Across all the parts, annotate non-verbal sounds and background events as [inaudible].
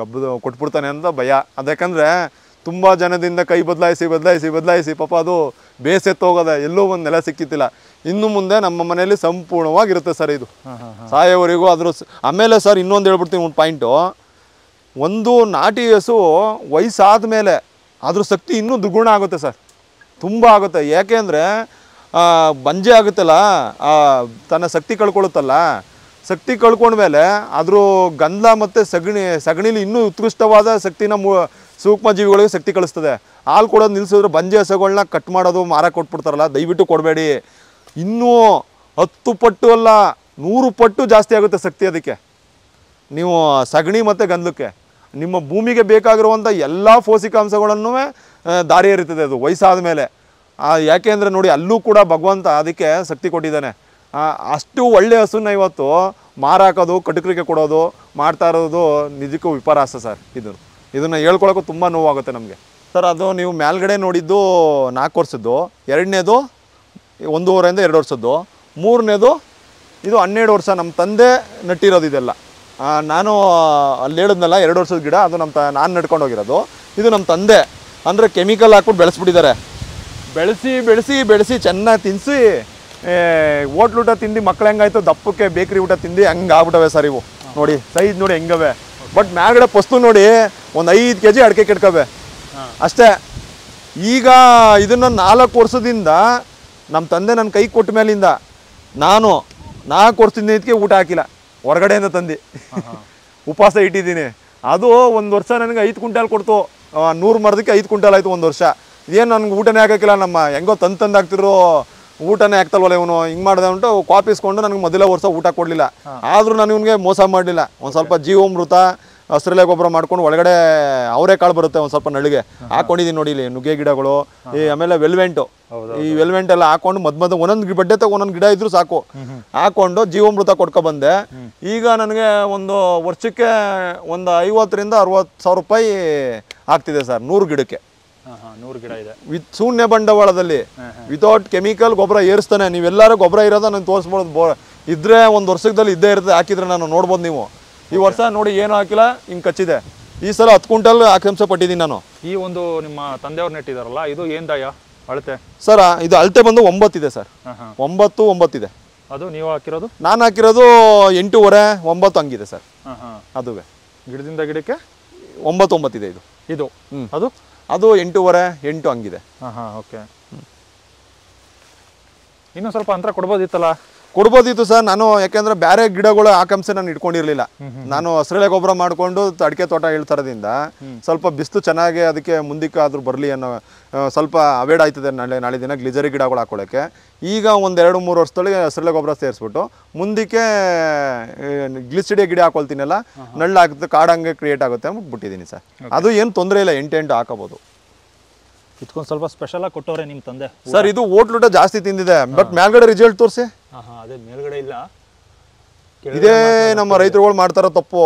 ಗಬ್ಬು ಕೊಟ್ಬಿಡ್ತಾನೆ ಅಂತ ಭಯ ಅದಕ್ಕಂದರೆ ತುಂಬ ಜನದಿಂದ ಕೈ ಬದಲಾಯಿಸಿ ಬದಲಾಯಿಸಿ ಬದಲಾಯಿಸಿ ಪಾಪ ಅದು ಬೇಸೆತ್ತೋಗದೆ ಎಲ್ಲೂ ಒಂದು ನೆಲ ಸಿಕ್ಕಿತ್ತಿಲ್ಲ ಇನ್ನು ಮುಂದೆ ನಮ್ಮ ಮನೆಯಲ್ಲಿ ಸಂಪೂರ್ಣವಾಗಿರುತ್ತೆ ಸರ್ ಇದು ಸಾಯೋವರೆಗೂ ಅದ್ರ ಆಮೇಲೆ ಸರ್ ಇನ್ನೊಂದು ಹೇಳ್ಬಿಡ್ತೀನಿ ಒಂದು ಪಾಯಿಂಟು ಒಂದು ನಾಟಿ ಹಸು ವಯಸ್ಸಾದ ಮೇಲೆ ಅದ್ರ ಶಕ್ತಿ ಇನ್ನೂ ದುರ್ಗುಣ ಆಗುತ್ತೆ ಸರ್ ತುಂಬ ಆಗುತ್ತೆ ಯಾಕೆ ಅಂದರೆ ಬಂಜೆ ಆಗುತ್ತಲ್ಲ ತನ್ನ ಶಕ್ತಿ ಕಳ್ಕೊಳ್ಳುತ್ತಲ್ಲ ಶಕ್ತಿ ಕಳ್ಕೊಂಡ್ಮೇಲೆ ಅದ್ರ ಗಂಧ ಮತ್ತು ಸಗಣಿ ಸಗಣಿಲಿ ಇನ್ನೂ ಉತ್ಕೃಷ್ಟವಾದ ಶಕ್ತಿನ ಸೂಕ್ಷ್ಮ ಜೀವಿಗಳಿಗೆ ಶಕ್ತಿ ಕಳಿಸ್ತದೆ ಹಾಲು ಕೊಡೋದು ನಿಲ್ಲಿಸಿದ್ರೆ ಬಂಜೆ ಹಸುಗಳನ್ನ ಕಟ್ ಮಾಡೋದು ಮಾರ ಕೊಟ್ಬಿಡ್ತಾರಲ್ಲ ದಯವಿಟ್ಟು ಕೊಡಬೇಡಿ ಇನ್ನೂ ಹತ್ತು ಪಟ್ಟು ಅಲ್ಲ ನೂರು ಪಟ್ಟು ಜಾಸ್ತಿ ಆಗುತ್ತೆ ಶಕ್ತಿ ಅದಕ್ಕೆ ನೀವು ಸಗಣಿ ಮತ್ತು ಗಂಧಕ್ಕೆ ನಿಮ್ಮ ಭೂಮಿಗೆ ಬೇಕಾಗಿರುವಂಥ ಎಲ್ಲ ಪೋಷಕಾಂಶಗಳನ್ನು ದಾರಿ ಹರಿತದೆ ಅದು ವಯಸ್ಸಾದ ಮೇಲೆ ಯಾಕೆ ಅಂದರೆ ನೋಡಿ ಅಲ್ಲೂ ಕೂಡ ಭಗವಂತ ಅದಕ್ಕೆ ಶಕ್ತಿ ಕೊಟ್ಟಿದ್ದಾನೆ ಅಷ್ಟು ಒಳ್ಳೆಯ ಹಸುನ ಇವತ್ತು ಮಾರಾಕೋದು ಕಟುಕರಿಗೆ ಕೊಡೋದು ಮಾಡ್ತಾ ಇರೋದು ನಿಜಕ್ಕೂ ವಿಪರಾಸ ಸರ್ ಇದು ಇದನ್ನು ಹೇಳ್ಕೊಳಕ್ಕೂ ತುಂಬ ನೋವಾಗುತ್ತೆ ನಮಗೆ ಸರ್ ಅದು ನೀವು ಮೇಲ್ಗಡೆ ನೋಡಿದ್ದು ನಾಲ್ಕು ವರ್ಷದ್ದು ಎರಡನೇದು ಒಂದೂವರೆಯಿಂದ ಎರಡು ವರ್ಷದ್ದು ಮೂರನೇದು ಇದು ಹನ್ನೆರಡು ವರ್ಷ ನಮ್ಮ ತಂದೆ ನಟ್ಟಿರೋದು ಇದೆಲ್ಲ ನಾನು ಅಲ್ಲಿ ಹೇಳಿದ್ನಲ್ಲ ಎರಡು ವರ್ಷದ ಗಿಡ ಅದು ನಮ್ಮ ತ ನಾನು ನಡ್ಕೊಂಡು ಹೋಗಿರೋದು ಇದು ನಮ್ಮ ತಂದೆ ಅಂದರೆ ಕೆಮಿಕಲ್ ಹಾಕ್ಬಿಟ್ಟು ಬೆಳೆಸ್ಬಿಟ್ಟಿದ್ದಾರೆ ಬೆಳೆಸಿ ಬೆಳೆಸಿ ಬೆಳೆಸಿ ಚೆನ್ನಾಗಿ ತಿನ್ನಿಸಿ ಹೋಟ್ಲ್ ಊಟ ತಿಂದು ಮಕ್ಳು ಹೆಂಗಾಯ್ತು ದಪ್ಪಕ್ಕೆ ಬೇಕ್ರಿ ಊಟ ತಿಂದು ಹೆಂಗೆ ಆಗ್ಬಿಟ್ಟವೆ ಸರ್ ಇವು ನೋಡಿ ಸೈಜ್ ನೋಡಿ ಹೆಂಗವೆ ಬಟ್ ಮ್ಯಾಗಡೆ ಪಸ್ತು ನೋಡಿ ಒಂದು ಐದು ಕೆ ಜಿ ಅಡಿಕೆ ಕೆಟ್ಕವೆ ಅಷ್ಟೇ ಈಗ ಇದನ್ನು ನಾಲ್ಕು ವರ್ಷದಿಂದ ನಮ್ಮ ತಂದೆ ನನ್ನ ಕೈ ಕೊಟ್ಟ ಮೇಲಿಂದ ನಾನು ನಾಲ್ಕು ವರ್ಷದಿಂದ ಇದಕ್ಕೆ ಊಟ ಹಾಕಿಲ್ಲ ಹೊರಗಡೆಯಿಂದ ತಂದು ಉಪವಾಸ ಇಟ್ಟಿದ್ದೀನಿ ಅದು ಒಂದು ವರ್ಷ ನನಗೆ ಐದು ಕ್ವಿಂಟಲ್ ಕೊಡ್ತು ನೂರು ಮರದಕ್ಕೆ ಐದು ಕ್ವಿಂಟಲ್ ಆಯಿತು ಒಂದು ವರ್ಷ ಇದೇನು ನನಗೆ ಊಟನೇ ಹಾಕೋಕ್ಕಿಲ್ಲ ನಮ್ಮ ಹೆಂಗೋ ತಂದು ತಂದು ಹಾಕ್ತಿರೋ ಊಟನೇ ಆಗ್ತಲ್ವಲ್ಲ ಇವನು ಹಿಂಗೆ ಮಾಡಿದೆ ಉಂಟು ಕಾಪಿಸ್ಕೊಂಡು ನನಗೆ ಮೊದಲೇ ವರ್ಷ ಊಟ ಕೊಡಲಿಲ್ಲ ಆದ್ರೂ ನಾನು ಇವನಿಗೆ ಮೋಸ ಮಾಡಲಿಲ್ಲ ಒಂದು ಸ್ವಲ್ಪ ಜೀವಮೃತ ಹಸ್ರಲೆ ಗೊಬ್ಬರ ಮಾಡ್ಕೊಂಡು ಒಳಗಡೆ ಅವರೇ ಕಾಳು ಬರುತ್ತೆ ಒಂದು ಸ್ವಲ್ಪ ನಳಿಗೆ ಹಾಕೊಂಡಿದ್ದೀನಿ ನೋಡಿ ಇಲ್ಲಿ ನುಗ್ಗೆ ಗಿಡಗಳು ಈ ಆಮೇಲೆ ವೆಲ್ವೆಂಟು ಈ ವೆಲ್ವೆಂಟ್ ಎಲ್ಲ ಹಾಕೊಂಡು ಮದ್ ಮದ್ ಒಂದೊಂದು ಬಡ್ಡೆ ಒಂದೊಂದು ಗಿಡ ಇದ್ರು ಸಾಕು ಹಾಕೊಂಡು ಜೀವಮೃತ ಕೊಡ್ಕೊ ಬಂದೆ ಈಗ ನನಗೆ ಒಂದು ವರ್ಷಕ್ಕೆ ಒಂದು ಐವತ್ತರಿಂದ ಅರವತ್ತು ಸಾವಿರ ರೂಪಾಯಿ ಆಗ್ತಿದೆ ಸರ್ ನೂರು ಗಿಡಕ್ಕೆ ನೂರು ಗಿಡ ಇದೆ ವಿತ್ ಶೂನ್ಯ ಬಂಡವಾಳದಲ್ಲಿ ವಿತೌಟ್ ಕೆಮಿಕಲ್ ಗೊಬ್ಬರ ಏರಿಸ್ತಾನೆ ನೀವೆಲ್ಲರೂ ಗೊಬ್ಬರ ಇರೋದ ನಾನು ತೋರಿಸ್ಬೋದು ಬೋ ಇದ್ರೆ ಒಂದು ವರ್ಷದಲ್ಲಿ ಇದ್ದೇ ಇರುತ್ತೆ ಹಾಕಿದ್ರೆ ನಾನು ನೋಡ್ಬೋದು ನೀವು ಈ ವರ್ಷ ನೋಡಿ ಏನು ಹಾಕಿಲ್ಲ ಹಿಂಗೆ ಕಚ್ಚಿದೆ ಈ ಸಲ ಹತ್ತು ಕ್ವಿಂಟಲ್ ಆಕಾಂಕ್ಷೆ ಪಟ್ಟಿದ್ದೀನಿ ನಾನು ಈ ಒಂದು ನಿಮ್ಮ ತಂದೆಯವ್ರು ನೆಟ್ಟಿದಾರಲ್ಲ ಇದು ಏನ್ ದಾಯ ಅಳತೆ ಸರ್ ಇದು ಅಳತೆ ಬಂದು ಒಂಬತ್ತಿದೆ ಸರ್ ಒಂಬತ್ತು ಒಂಬತ್ತಿದೆ ಅದು ನೀವು ಹಾಕಿರೋದು ನಾನು ಹಾಕಿರೋದು ಎಂಟೂವರೆ ಒಂಬತ್ತು ಹಂಗಿದೆ ಸರ್ ಅದುವೇ ಗಿಡದಿಂದ ಗಿಡಕ್ಕೆ ಒಂಬತ್ತು ಒಂಬತ್ತಿದೆ ಇದು ಇದು ಅದು ಅದು ಎಂಟೂವರೆ ಎಂಟು ಹಂಗಿದೆ ಹಾ ಹಾ ಓಕೆ ಇನ್ನೂ ಸ್ವಲ್ಪ ಅಂತರ ಕೊಡ್ಬೋದಿತ್ತಲ್ಲ ಕೊಡ್ಬೋದಿತ್ತು ಸರ್ ನಾನು ಯಾಕೆಂದ್ರೆ ಬೇರೆ ಗಿಡಗಳು ಆಕಾಂಕ್ಷೆ ನಾನು ಇಟ್ಕೊಂಡಿರ್ಲಿಲ್ಲ ನಾನು ಹಸಿರೆಳೆ ಗೊಬ್ಬರ ಮಾಡಿಕೊಂಡು ಅಡಿಕೆ ತೋಟ ಇಳ್ತರದಿಂದ ಸ್ವಲ್ಪ ಬಿಸ್ತು ಚೆನ್ನಾಗಿ ಅದಕ್ಕೆ ಮುಂದಕ್ಕೆ ಆದ್ರೂ ಬರಲಿ ಅನ್ನೋ ಸ್ವಲ್ಪ ಅವೇಡ್ ಆಯ್ತದೆ ನಾಳೆ ನಾಳೆ ದಿನ ಗ್ಲಿಜರಿ ಗಿಡಗಳು ಹಾಕೊಳ್ಳೋಕ್ಕೆ ಈಗ ಒಂದೆರಡು ಮೂರು ವರ್ಷದೊಳಗೆ ಹಸಿರಳೆ ಗೊಬ್ಬರ ಸೇರಿಸ್ಬಿಟ್ಟು ಮುಂದಕ್ಕೆ ಗ್ಲಿಸಿಡಿಯ ಗಿಡ ಹಾಕೊಳ್ತೀನಲ್ಲ ನಳ್ಳಾಗುತ್ತೆ ಕಾಡು ಕಾಡಂಗೆ ಕ್ರಿಯೇಟ್ ಆಗುತ್ತೆ ಅಂದ್ಬಿಟ್ಟಿದ್ದೀನಿ ಸರ್ ಅದು ಏನು ತೊಂದರೆ ಇಲ್ಲ ಎಂಟು ಎಂಟು ಹಾಕೋಬೋದು ಇದಕ್ಕೊಂದು ಸ್ವಲ್ಪ ಸ್ಪೆಷಲಾಗಿ ಕೊಟ್ಟವ್ರೆ ನಿಮ್ಮ ತಂದೆ ಸರ್ ಇದು ಓಟ್ಲೂಟ ಜಾಸ್ತಿ ತಿಂದಿದೆ ಬಟ್ ಮೇಲ್ಗಡೆ ರಿಸಲ್ಟ್ ತೋರಿಸಿ ಮೇಲ್ಗಡೆ ಇಲ್ಲ ಇದೇ ನಮ್ಮ ರೈತರುಗಳು ಮಾಡ್ತಾರ ತಪ್ಪು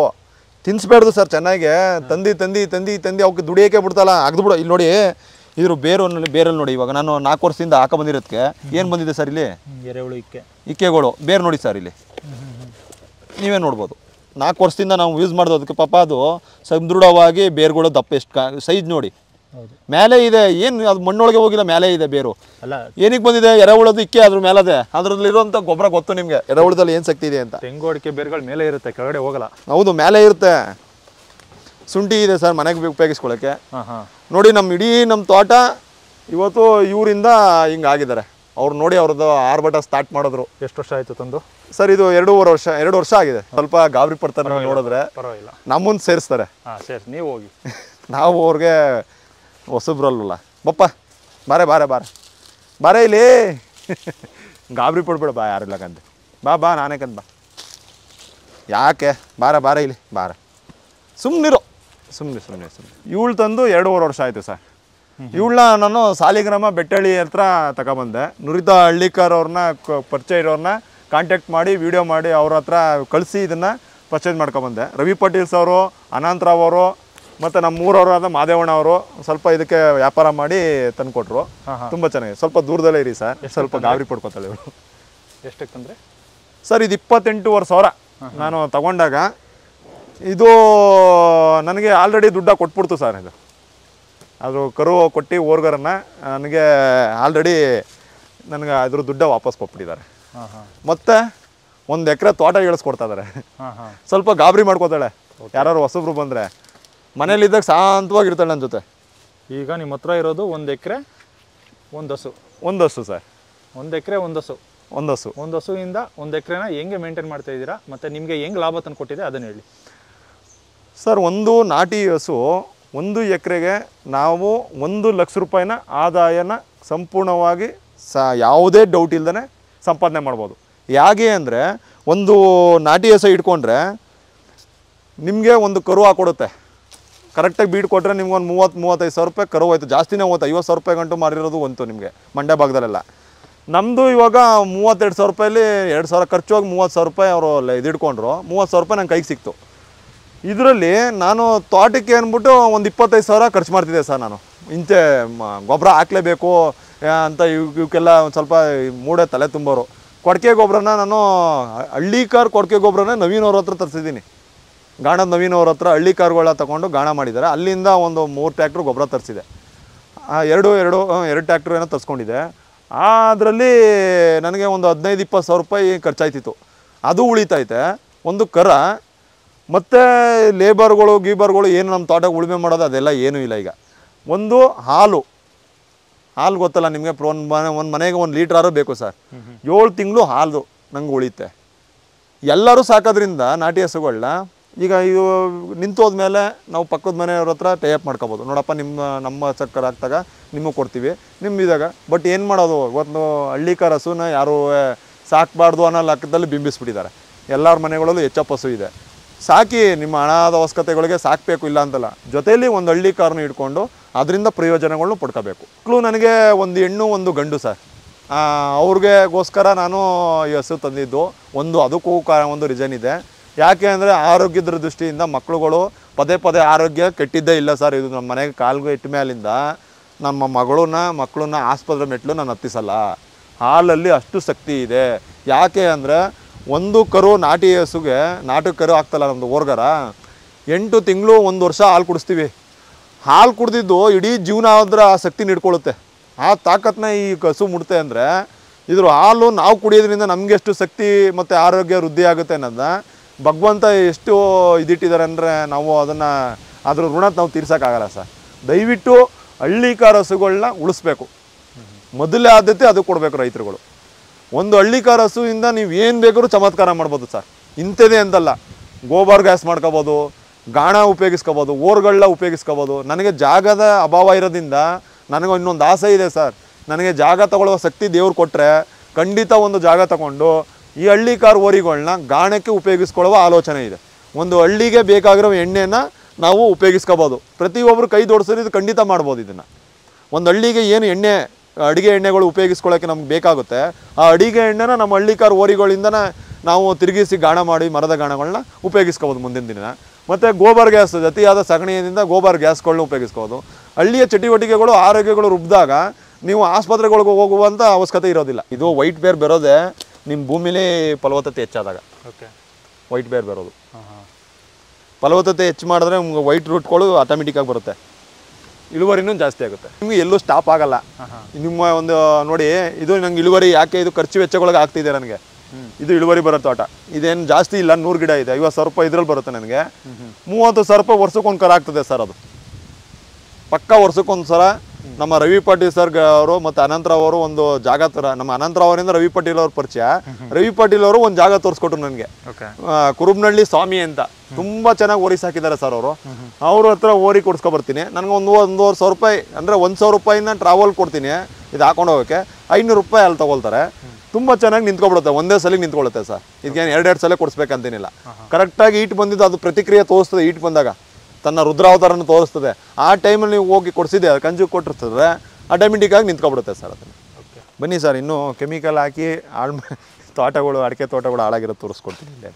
ತಿನ್ಸ್ಬಾರ್ದು ಸರ್ ಚೆನ್ನಾಗೆ ತಂದಿ ತಂದಿ ತಂದಿ ತಂದಿ ಅವಕ್ಕೆ ದುಡಿಯೋಕೆ ಬಿಡ್ತಲ್ಲ ಅಗ್ದು ಬಿಡು ಇಲ್ಲಿ ನೋಡಿ ಇದ್ರ ಬೇರಲ್ಲಿ ಬೇರಲ್ಲಿ ನೋಡಿ ಇವಾಗ ನಾನು ನಾಲ್ಕು ವರ್ಷದಿಂದ ಹಾಕ ಬಂದಿರೋದಕ್ಕೆ ಏನು ಬಂದಿದೆ ಸರ್ ಇಲ್ಲಿ ಎರೆಹುಳು ಇಕ್ಕೆ ಇಕ್ಕೆಗಳು ಬೇರೆ ನೋಡಿ ಸರ್ ಇಲ್ಲಿ ನೀವೇ ನೋಡ್ಬೋದು ನಾಲ್ಕು ವರ್ಷದಿಂದ ನಾವು ಯೂಸ್ ಮಾಡೋದಕ್ಕೆ ಪಾಪ ಅದು ಸದೃಢವಾಗಿ ಬೇರುಗಳು ದಪ್ಪ ಎಷ್ಟು ಸೈಜ್ ನೋಡಿ ಮೇಲೆ ಇದೆ ಏನು ಅದು ಮಣ್ಣೊಳಗೆ ಹೋಗಿಲ್ಲ ಮೇಲೆ ಇದೆ ಬೇರು ಅಲ್ಲ ಏನಕ್ಕೆ ಬಂದಿದೆ ಎರೆಹುಳದ ಇಕ್ಕೆ ಅದ್ರ ಮೇಲದೆ ಇರುವಂತ ಗೊಬ್ಬರ ಗೊತ್ತು ನಿಮ್ಗೆ ಎರೆಹುಳದಲ್ಲಿ ಏನು ಸಕ್ತಿ ಇದೆ ಅಂತ ತೆಂಗೋಡಿಕೆ ಬೇರುಗಳು ಮೇಲೆ ಇರುತ್ತೆ ಕೆಳಗಡೆ ಹೋಗಲ್ಲ ಹೌದು ಮೇಲೆ ಇರುತ್ತೆ ಶುಂಠಿ ಇದೆ ಸರ್ ಮನೆಗೆ ಉಪಯೋಗಿಸ್ಕೊಳ್ಳೋಕ್ಕೆ ನೋಡಿ ನಮ್ಮ ಇಡೀ ನಮ್ಮ ತೋಟ ಇವತ್ತು ಇವರಿಂದ ಹಿಂಗೆ ಆಗಿದ್ದಾರೆ ಅವ್ರು ನೋಡಿ ಅವ್ರದ್ದು ಆರ್ಭಟ ಸ್ಟಾರ್ಟ್ ಮಾಡಿದ್ರು ಎಷ್ಟು ವರ್ಷ ಆಯಿತು ತಂದು ಸರ್ ಇದು ಎರಡೂವರೆ ವರ್ಷ ಎರಡು ವರ್ಷ ಆಗಿದೆ ಸ್ವಲ್ಪ ಗಾಬರಿ ಪಡ್ತಾರೆ ನೋಡಿದ್ರೆ ನಮ್ಮನ್ನು ಸೇರಿಸ್ತಾರೆ ನೀವು ಹೋಗಿ [laughs] ನಾವು ಅವ್ರಿಗೆ ಹೊಸಬ್ರಲ್ವಲ್ಲ ಬಪ್ಪ ಬಾರೆ ಬಾರೆ ಬಾರೆ ಬಾರೆ ಇಲ್ಲಿ ಗಾಬರಿ ಪಡ್ಬೇಡ ಬಾ ಯಾರು ಇಲ್ಲಕಂತೆ ಬಾ ಬಾ ನಾನೇ ಕಂತ ಬಾ ಯಾಕೆ ಬಾರ ಬಾರ ಇಲ್ಲಿ ಬಾರ ಸುಮ್ಮನಿರೋ ಸುಮ್ಮನೆ ಸುಮ್ಮನೆ ಸುಮ್ಮನೆ ಇವಳು ತಂದು ಎರಡೂವರೆ ವರ್ಷ ಆಯಿತು ಸರ್ ಇವಳನ್ನ ನಾನು ಸಾಲಿಗ್ರಾಮ ಬೆಟ್ಟಳ್ಳಿ ಹತ್ರ ತಗೊಬಂದೆ ನುರಿತ ಹಳ್ಳಿಕರ್ ಅವ್ರನ್ನ ಪರಿಚಯ ಇರೋರನ್ನ ಕಾಂಟ್ಯಾಕ್ಟ್ ಮಾಡಿ ವಿಡಿಯೋ ಮಾಡಿ ಅವ್ರ ಹತ್ರ ಕಳಿಸಿ ಇದನ್ನು ಪರ್ಚೇಸ್ ಮಾಡ್ಕೊಬಂದೆ ರವಿ ಪಾಟೀಲ್ಸ್ ಅವರು ಅನಂತರಾವ್ ಅವರು ಮತ್ತು ನಮ್ಮ ಊರವರಾದ ಅವರು ಸ್ವಲ್ಪ ಇದಕ್ಕೆ ವ್ಯಾಪಾರ ಮಾಡಿ ತಂದುಕೊಟ್ರು ತುಂಬ ಚೆನ್ನಾಗಿ ಸ್ವಲ್ಪ ದೂರದಲ್ಲೇ ಇರಿ ಸರ್ ಸ್ವಲ್ಪ ಗಾಬರಿ ಪಡ್ಕೊತಾಳೆ ಇವರು ಎಷ್ಟಕ್ಕೆ ಸರ್ ಇದು ಇಪ್ಪತ್ತೆಂಟೂವರೆ ಸಾವಿರ ನಾನು ತಗೊಂಡಾಗ ಇದು ನನಗೆ ಆಲ್ರೆಡಿ ದುಡ್ಡ ಕೊಟ್ಬಿಡ್ತು ಸರ್ ಇದು ಅದು ಕರು ಕೊಟ್ಟು ಓರ್ಗರನ್ನ ನನಗೆ ಆಲ್ರೆಡಿ ನನಗೆ ಅದ್ರ ದುಡ್ಡ ವಾಪಸ್ ಕೊಟ್ಬಿಟ್ಟಿದ್ದಾರೆ ಮತ್ತು ಒಂದು ಎಕರೆ ತೋಟ ಇಳಿಸ್ಕೊಡ್ತಾ ಇದ್ದಾರೆ ಸ್ವಲ್ಪ ಗಾಬರಿ ಮಾಡ್ಕೋತಾಳೆ ಯಾರು ಹೊಸಬ್ರು ಬಂದರೆ ಮನೇಲಿದ್ದಾಗ ಇರ್ತಾಳೆ ನನ್ನ ಜೊತೆ ಈಗ ನಿಮ್ಮ ಹತ್ರ ಇರೋದು ಒಂದು ಎಕರೆ ಒಂದು ಹಸು ಒಂದು ಹಸು ಸರ್ ಒಂದು ಎಕರೆ ಒಂದು ಹಸು ಒಂದು ಹಸು ಒಂದು ಹಸುವಿಂದ ಒಂದು ಎಕರೆನ ಹೆಂಗೆ ಮೇಂಟೈನ್ ಮಾಡ್ತಾ ಇದ್ದೀರಾ ಮತ್ತು ನಿಮಗೆ ಹೆಂಗೆ ಲಾಭ ತಂದು ಕೊಟ್ಟಿದೆ ಅದನ್ನು ಹೇಳಿ ಸರ್ ಒಂದು ನಾಟಿ ಹಸು ಒಂದು ಎಕರೆಗೆ ನಾವು ಒಂದು ಲಕ್ಷ ರೂಪಾಯಿನ ಆದಾಯನ ಸಂಪೂರ್ಣವಾಗಿ ಸ ಯಾವುದೇ ಡೌಟ್ ಇಲ್ಲದೇ ಸಂಪಾದನೆ ಮಾಡ್ಬೋದು ಹೇಗೆ ಅಂದರೆ ಒಂದು ನಾಟಿ ಹಸು ಇಟ್ಕೊಂಡ್ರೆ ನಿಮಗೆ ಒಂದು ಕರು ಹಾಕೊಡುತ್ತೆ ಕರೆಕ್ಟಾಗಿ ಬೀಡ್ ಕೊಟ್ಟರೆ ನಿಮ್ಗೆ ಮೂವತ್ತು ಮೂವತ್ತೈದು ಸಾವಿರ ರೂಪಾಯಿ ಕರು ಹೋಯ್ತು ಜಾಸ್ತಿನೇ ಹೋಗುತ್ತೆ ಐವತ್ತು ಸಾವಿರ ರೂಪಾಯಿ ಗಂಟು ಮಾರಿರೋದು ಒಂತು ನಿಮಗೆ ಮಂಡ್ಯ ಭಾಗದಲ್ಲೆಲ್ಲ ನಮ್ಮದು ಇವಾಗ ಮೂವತ್ತೆರಡು ಸಾವಿರ ರೂಪಾಯಲ್ಲಿ ಎರಡು ಸಾವಿರ ಖರ್ಚು ಹೋಗಿ ಮೂವತ್ತು ಸಾವಿರ ರೂಪಾಯಿ ಅವರು ಇದಿಡ್ಕೊಂಡ್ರು ಮೂವತ್ತು ಸಾವಿರ ರೂಪಾಯಿ ನಂಗೆ ಕೈಗೆ ಸಿಕ್ತು ಇದರಲ್ಲಿ ನಾನು ತೋಟಕ್ಕೆ ಅಂದ್ಬಿಟ್ಟು ಒಂದು ಇಪ್ಪತ್ತೈದು ಸಾವಿರ ಖರ್ಚು ಮಾಡ್ತಿದ್ದೆ ಸರ್ ನಾನು ಇಂಚೆ ಗೊಬ್ಬರ ಹಾಕ್ಲೇಬೇಕು ಅಂತ ಇವ್ ಇವಕ್ಕೆಲ್ಲ ಒಂದು ಸ್ವಲ್ಪ ಮೂಡೆ ತಲೆ ತುಂಬೋರು ಕೊಡಕೆ ಗೊಬ್ಬರನ ನಾನು ಹಳ್ಳಿಕಾರ ಕೊಡಕೆ ಗೊಬ್ಬರನ ನವೀನವ್ರ ಹತ್ರ ತರಿಸಿದ್ದೀನಿ ಗಾಣದ ನವೀನ್ ಅವ್ರ ಹತ್ರ ಹಳ್ಳಿ ಕಾರುಗಳ ತಗೊಂಡು ಗಾಣ ಮಾಡಿದ್ದಾರೆ ಅಲ್ಲಿಂದ ಒಂದು ಮೂರು ಟ್ಯಾಕ್ಟ್ರ್ ಗೊಬ್ಬರ ತರಿಸಿದೆ ಎರಡು ಎರಡು ಎರಡು ಟ್ಯಾಕ್ಟ್ರ್ ಏನೋ ತರಿಸ್ಕೊಂಡಿದೆ ಅದರಲ್ಲಿ ನನಗೆ ಒಂದು ಹದಿನೈದು ಇಪ್ಪತ್ತು ಸಾವಿರ ರೂಪಾಯಿ ಖರ್ಚಾಯ್ತಿತ್ತು ಅದು ಉಳಿತೈತೆ ಒಂದು ಕರ ಮತ್ತು ಲೇಬರ್ಗಳು ಗೀಬರ್ಗಳು ಏನು ನಮ್ಮ ತೋಟಕ್ಕೆ ಉಳುಮೆ ಮಾಡೋದು ಅದೆಲ್ಲ ಏನೂ ಇಲ್ಲ ಈಗ ಒಂದು ಹಾಲು ಹಾಲು ಗೊತ್ತಲ್ಲ ನಿಮಗೆ ಒಂದು ಮನೆ ಒಂದು ಮನೆಗೆ ಒಂದು ಲೀಟ್ರಾರು ಬೇಕು ಸರ್ ಏಳು ತಿಂಗಳು ಹಾಲು ನಂಗೆ ಉಳಿತೆ ಎಲ್ಲರೂ ಸಾಕೋದ್ರಿಂದ ನಾಟಿ ಹಸುಗಳನ್ನ ಈಗ ಇವು ಮೇಲೆ ನಾವು ಪಕ್ಕದ ಮನೆಯವ್ರ ಹತ್ರ ಟೈಅಪ್ ಮಾಡ್ಕೋಬೋದು ನೋಡಪ್ಪ ನಿಮ್ಮ ನಮ್ಮ ಸರ್ಕಾರ ಹಾಕ್ದಾಗ ನಿಮಗೆ ಕೊಡ್ತೀವಿ ನಿಮ್ಮ ಇದಾಗ ಬಟ್ ಏನು ಮಾಡೋದು ಇವತ್ತು ಹಳ್ಳಿ ಹಳ್ಳಿಕಾರ ಹಸುನ ಯಾರು ಸಾಕಬಾರ್ದು ಅನ್ನೋ ಲೆಕ್ಕದಲ್ಲಿ ಬಿಂಬಿಸ್ಬಿಟ್ಟಿದ್ದಾರೆ ಎಲ್ಲರ ಮನೆಗಳಲ್ಲೂ ಹೆಚ್ಚಪ್ಪ ಹಸು ಇದೆ ಸಾಕಿ ನಿಮ್ಮ ಹಣದ ಅವಶ್ಯಕತೆಗಳಿಗೆ ಸಾಕಬೇಕು ಇಲ್ಲ ಅಂತಲ್ಲ ಜೊತೆಯಲ್ಲಿ ಒಂದು ಹಳ್ಳಿ ಕಾರನ್ನು ಇಟ್ಕೊಂಡು ಅದರಿಂದ ಪ್ರಯೋಜನಗಳನ್ನು ಪಡ್ಕೋಬೇಕು ಮಕ್ಕಳು ನನಗೆ ಒಂದು ಹೆಣ್ಣು ಒಂದು ಗಂಡು ಸರ್ ಅವ್ರಿಗೆಗೋಸ್ಕರ ನಾನು ಈ ಹಸು ತಂದಿದ್ದು ಒಂದು ಅದಕ್ಕೂ ಕಾ ಒಂದು ರೀಸನ್ ಇದೆ ಯಾಕೆ ಅಂದರೆ ಆರೋಗ್ಯದ ದೃಷ್ಟಿಯಿಂದ ಮಕ್ಕಳುಗಳು ಪದೇ ಪದೇ ಆರೋಗ್ಯ ಕೆಟ್ಟಿದ್ದೇ ಇಲ್ಲ ಸರ್ ಇದು ನಮ್ಮ ಮನೆಗೆ ಕಾಲ್ಗೆ ಇಟ್ಟ ಮೇಲಿಂದ ನಮ್ಮ ಮಗಳನ್ನ ಮಕ್ಕಳನ್ನ ಆಸ್ಪತ್ರೆ ಮೆಟ್ಲು ನಾನು ಹತ್ತಿಸಲ್ಲ ಹಾಲಲ್ಲಿ ಅಷ್ಟು ಶಕ್ತಿ ಇದೆ ಯಾಕೆ ಅಂದರೆ ಒಂದು ಕರು ನಾಟಿ ಹಸುಗೆ ನಾಟು ಕರು ಆಗ್ತಲ್ಲ ನಮ್ಮದು ಓರ್ಗರ ಎಂಟು ತಿಂಗಳು ಒಂದು ವರ್ಷ ಹಾಲು ಕುಡಿಸ್ತೀವಿ ಹಾಲು ಕುಡ್ದಿದ್ದು ಇಡೀ ಜೀವನ ಆದ್ರೆ ಆ ಶಕ್ತಿ ನೀಡ್ಕೊಳ್ಳುತ್ತೆ ಆ ತಾಕತ್ತನ್ನ ಈ ಕಸು ಮುಡುತ್ತೆ ಅಂದರೆ ಇದ್ರ ಹಾಲು ನಾವು ಕುಡಿಯೋದ್ರಿಂದ ನಮಗೆಷ್ಟು ಶಕ್ತಿ ಮತ್ತು ಆರೋಗ್ಯ ವೃದ್ಧಿ ಆಗುತ್ತೆ ಅನ್ನೋದನ್ನ ಭಗವಂತ ಎಷ್ಟು ಇದಿಟ್ಟಿದ್ದಾರೆ ಅಂದರೆ ನಾವು ಅದನ್ನು ಅದರ ಋಣ ನಾವು ತೀರ್ಸೋಕ್ಕಾಗಲ್ಲ ಸರ್ ದಯವಿಟ್ಟು ಹಳ್ಳಿಕಾರ ಹಸುಗಳನ್ನ ಉಳಿಸ್ಬೇಕು ಮೊದಲೇ ಆದ್ಯತೆ ಅದು ಕೊಡಬೇಕು ರೈತರುಗಳು ಒಂದು ಹಳ್ಳಿಕಾರ ಹಸುವಿಂದ ನೀವು ಏನು ಬೇಕಾದ್ರೂ ಚಮತ್ಕಾರ ಮಾಡ್ಬೋದು ಸರ್ ಇಂಥದೇ ಅಂತಲ್ಲ ಗೋಬರ್ ಗ್ಯಾಸ್ ಮಾಡ್ಕೋಬೋದು ಗಾಣ ಉಪಯೋಗಿಸ್ಕೋಬೋದು ಓರ್ಗಳನ್ನ ಉಪಯೋಗಿಸ್ಕೋಬೋದು ನನಗೆ ಜಾಗದ ಅಭಾವ ಇರೋದ್ರಿಂದ ನನಗೆ ಇನ್ನೊಂದು ಆಸೆ ಇದೆ ಸರ್ ನನಗೆ ಜಾಗ ತಗೊಳ್ಳೋ ಶಕ್ತಿ ದೇವ್ರು ಕೊಟ್ಟರೆ ಖಂಡಿತ ಒಂದು ಜಾಗ ತಗೊಂಡು ಈ ಹಳ್ಳಿ ಕಾರ್ ಓರಿಗಳನ್ನ ಗಾಣಕ್ಕೆ ಉಪಯೋಗಿಸ್ಕೊಳ್ಳುವ ಆಲೋಚನೆ ಇದೆ ಒಂದು ಹಳ್ಳಿಗೆ ಬೇಕಾಗಿರೋ ಎಣ್ಣೆನ ನಾವು ಉಪಯೋಗಿಸ್ಕೋಬೋದು ಪ್ರತಿಯೊಬ್ಬರು ಕೈ ದೊಡ್ಸೋರು ಇದು ಖಂಡಿತ ಮಾಡ್ಬೋದು ಇದನ್ನು ಒಂದು ಹಳ್ಳಿಗೆ ಏನು ಎಣ್ಣೆ ಅಡುಗೆ ಎಣ್ಣೆಗಳು ಉಪಯೋಗಿಸ್ಕೊಳ್ಳೋಕ್ಕೆ ನಮ್ಗೆ ಬೇಕಾಗುತ್ತೆ ಆ ಅಡಿಗೆ ಎಣ್ಣೆನ ನಮ್ಮ ಹಳ್ಳಿ ಕಾರ್ ಓರಿಗಳಿಂದನೇ ನಾವು ತಿರುಗಿಸಿ ಗಾಣ ಮಾಡಿ ಮರದ ಗಾಣಗಳನ್ನ ಉಪಯೋಗಿಸ್ಕೋಬೋದು ಮುಂದಿನ ದಿನ ಮತ್ತು ಗೋಬರ್ ಗ್ಯಾಸ್ ಅತಿಯಾದ ಸಗಣಿಯಿಂದ ಗೋಬರ್ ಗ್ಯಾಸ್ಗಳನ್ನ ಉಪಯೋಗಿಸ್ಕೋದು ಹಳ್ಳಿಯ ಚಟುವಟಿಕೆಗಳು ಆರೋಗ್ಯಗಳು ರುಬ್ಬಿದಾಗ ನೀವು ಆಸ್ಪತ್ರೆಗಳಿಗೆ ಹೋಗುವಂಥ ಅವಶ್ಯಕತೆ ಇರೋದಿಲ್ಲ ಇದು ವೈಟ್ ಬೇರ್ ಬರೋದೇ ನಿಮ್ಮ ಭೂಮಿಲಿ ಫಲವತ್ತತೆ ಹೆಚ್ಚಾದಾಗ ಓಕೆ ವೈಟ್ ಬೇರ್ ಬರೋದು ಫಲವತ್ತತೆ ಹೆಚ್ಚು ಮಾಡಿದ್ರೆ ನಿಮ್ಗೆ ವೈಟ್ ರೂಟ್ಗಳು ಆಟೋಮೆಟಿಕ್ಕಾಗಿ ಬರುತ್ತೆ ಇಳುವರಿನೂ ಜಾಸ್ತಿ ಆಗುತ್ತೆ ನಿಮಗೆ ಎಲ್ಲೂ ಸ್ಟಾಪ್ ಆಗಲ್ಲ ನಿಮ್ಮ ಒಂದು ನೋಡಿ ಇದು ನಂಗೆ ಇಳುವರಿ ಯಾಕೆ ಇದು ಖರ್ಚು ವೆಚ್ಚಗಳಿಗೆ ಆಗ್ತಿದೆ ನನಗೆ ಇದು ಇಳುವರಿ ಬರೋ ತೋಟ ಇದೇನು ಜಾಸ್ತಿ ಇಲ್ಲ ನೂರು ಗಿಡ ಇದೆ ಐವತ್ತು ಸಾವಿರ ರೂಪಾಯಿ ಇದ್ರಲ್ಲಿ ಬರುತ್ತೆ ನನಗೆ ಮೂವತ್ತು ಸಾವಿರ ರೂಪಾಯಿ ವರ್ಷಕ್ಕೊಂದು ಕರ ಆಗ್ತದೆ ಸರ್ ಅದು ಪಕ್ಕ ವರ್ಷಕ್ಕೊಂದು ಸಲ ನಮ್ಮ ರವಿ ಪಾಟೀಲ್ ಸರ್ ಅವರು ಮತ್ತೆ ಅನಂತರಾವ್ ಅವರು ಒಂದು ಜಾಗ ತರ ನಮ್ಮ ಅನಂತರ ಅವರಿಂದ ರವಿ ಪಾಟೀಲ್ ಅವ್ರ ಪರಿಚಯ ರವಿ ಪಾಟೀಲ್ ಅವರು ಒಂದು ಜಾಗ ತೋರಿಸ್ಕೊಟ್ರು ನನಗೆ ಕುರುಬ್ನಳ್ಳಿ ಸ್ವಾಮಿ ಅಂತ ತುಂಬ ಚೆನ್ನಾಗಿ ಓರಿಸ್ ಹಾಕಿದ್ದಾರೆ ಸರ್ ಅವರು ಅವ್ರ ಹತ್ರ ಓರಿ ಕೊಡ್ಸ್ಕೊ ಬರ್ತೀನಿ ನನಗೆ ಒಂದು ಒಂದೂವರೆ ಸಾವಿರ ರೂಪಾಯಿ ಅಂದ್ರೆ ಒಂದ್ ಸಾವಿರ ರೂಪಾಯಿನ ಟ್ರಾವೆಲ್ ಕೊಡ್ತೀನಿ ಇದು ಹಾಕೊಂಡು ಹೋಗೋಕೆ ಐನೂರು ರೂಪಾಯಿ ಅಲ್ಲಿ ತಗೊಳ್ತಾರೆ ತುಂಬಾ ಚೆನ್ನಾಗಿ ನಿಂತ್ಕೊಬಿಡುತ್ತೆ ಒಂದೇ ಸಲ ನಿಂತ್ಕೊಳ್ಳುತ್ತೆ ಸರ್ ಎರಡು ಎರಡೆರಡು ಸಲ ಕೊಡಿಸ್ಬೇಕಂತೇನಿಲ್ಲ ಕರೆಕ್ಟಾಗಿ ಈಟ್ ಬಂದಿದ್ದು ಅದು ಪ್ರತಿಕ್ರಿಯೆ ತೋರಿಸ್ತದೆ ಈಟ್ ಬಂದಾಗ ತನ್ನ ರುದ್ರಾವತಾರನ್ನು ತೋರಿಸ್ತದೆ ಆ ಟೈಮಲ್ಲಿ ನೀವು ಹೋಗಿ ಕೊಡಿಸಿದೆ ಅದು ಕಂಜು ಕೊಟ್ಟಿರ್ತದೆ ಆಟೋಮೆಟಿಕ್ಕಾಗಿ ನಿಂತ್ಕೊಬಿಡುತ್ತೆ ಸರ್ ಅದನ್ನು ಬನ್ನಿ ಸರ್ ಇನ್ನೂ ಕೆಮಿಕಲ್ ಹಾಕಿ ಹಾಳು [laughs] ತೋಟಗಳು ಅಡಿಕೆ ತೋಟಗಳು ಹಾಳಾಗಿರೋದು ತೋರಿಸ್ಕೊಡ್ತೀನಿ ಇಲ್ಲೇ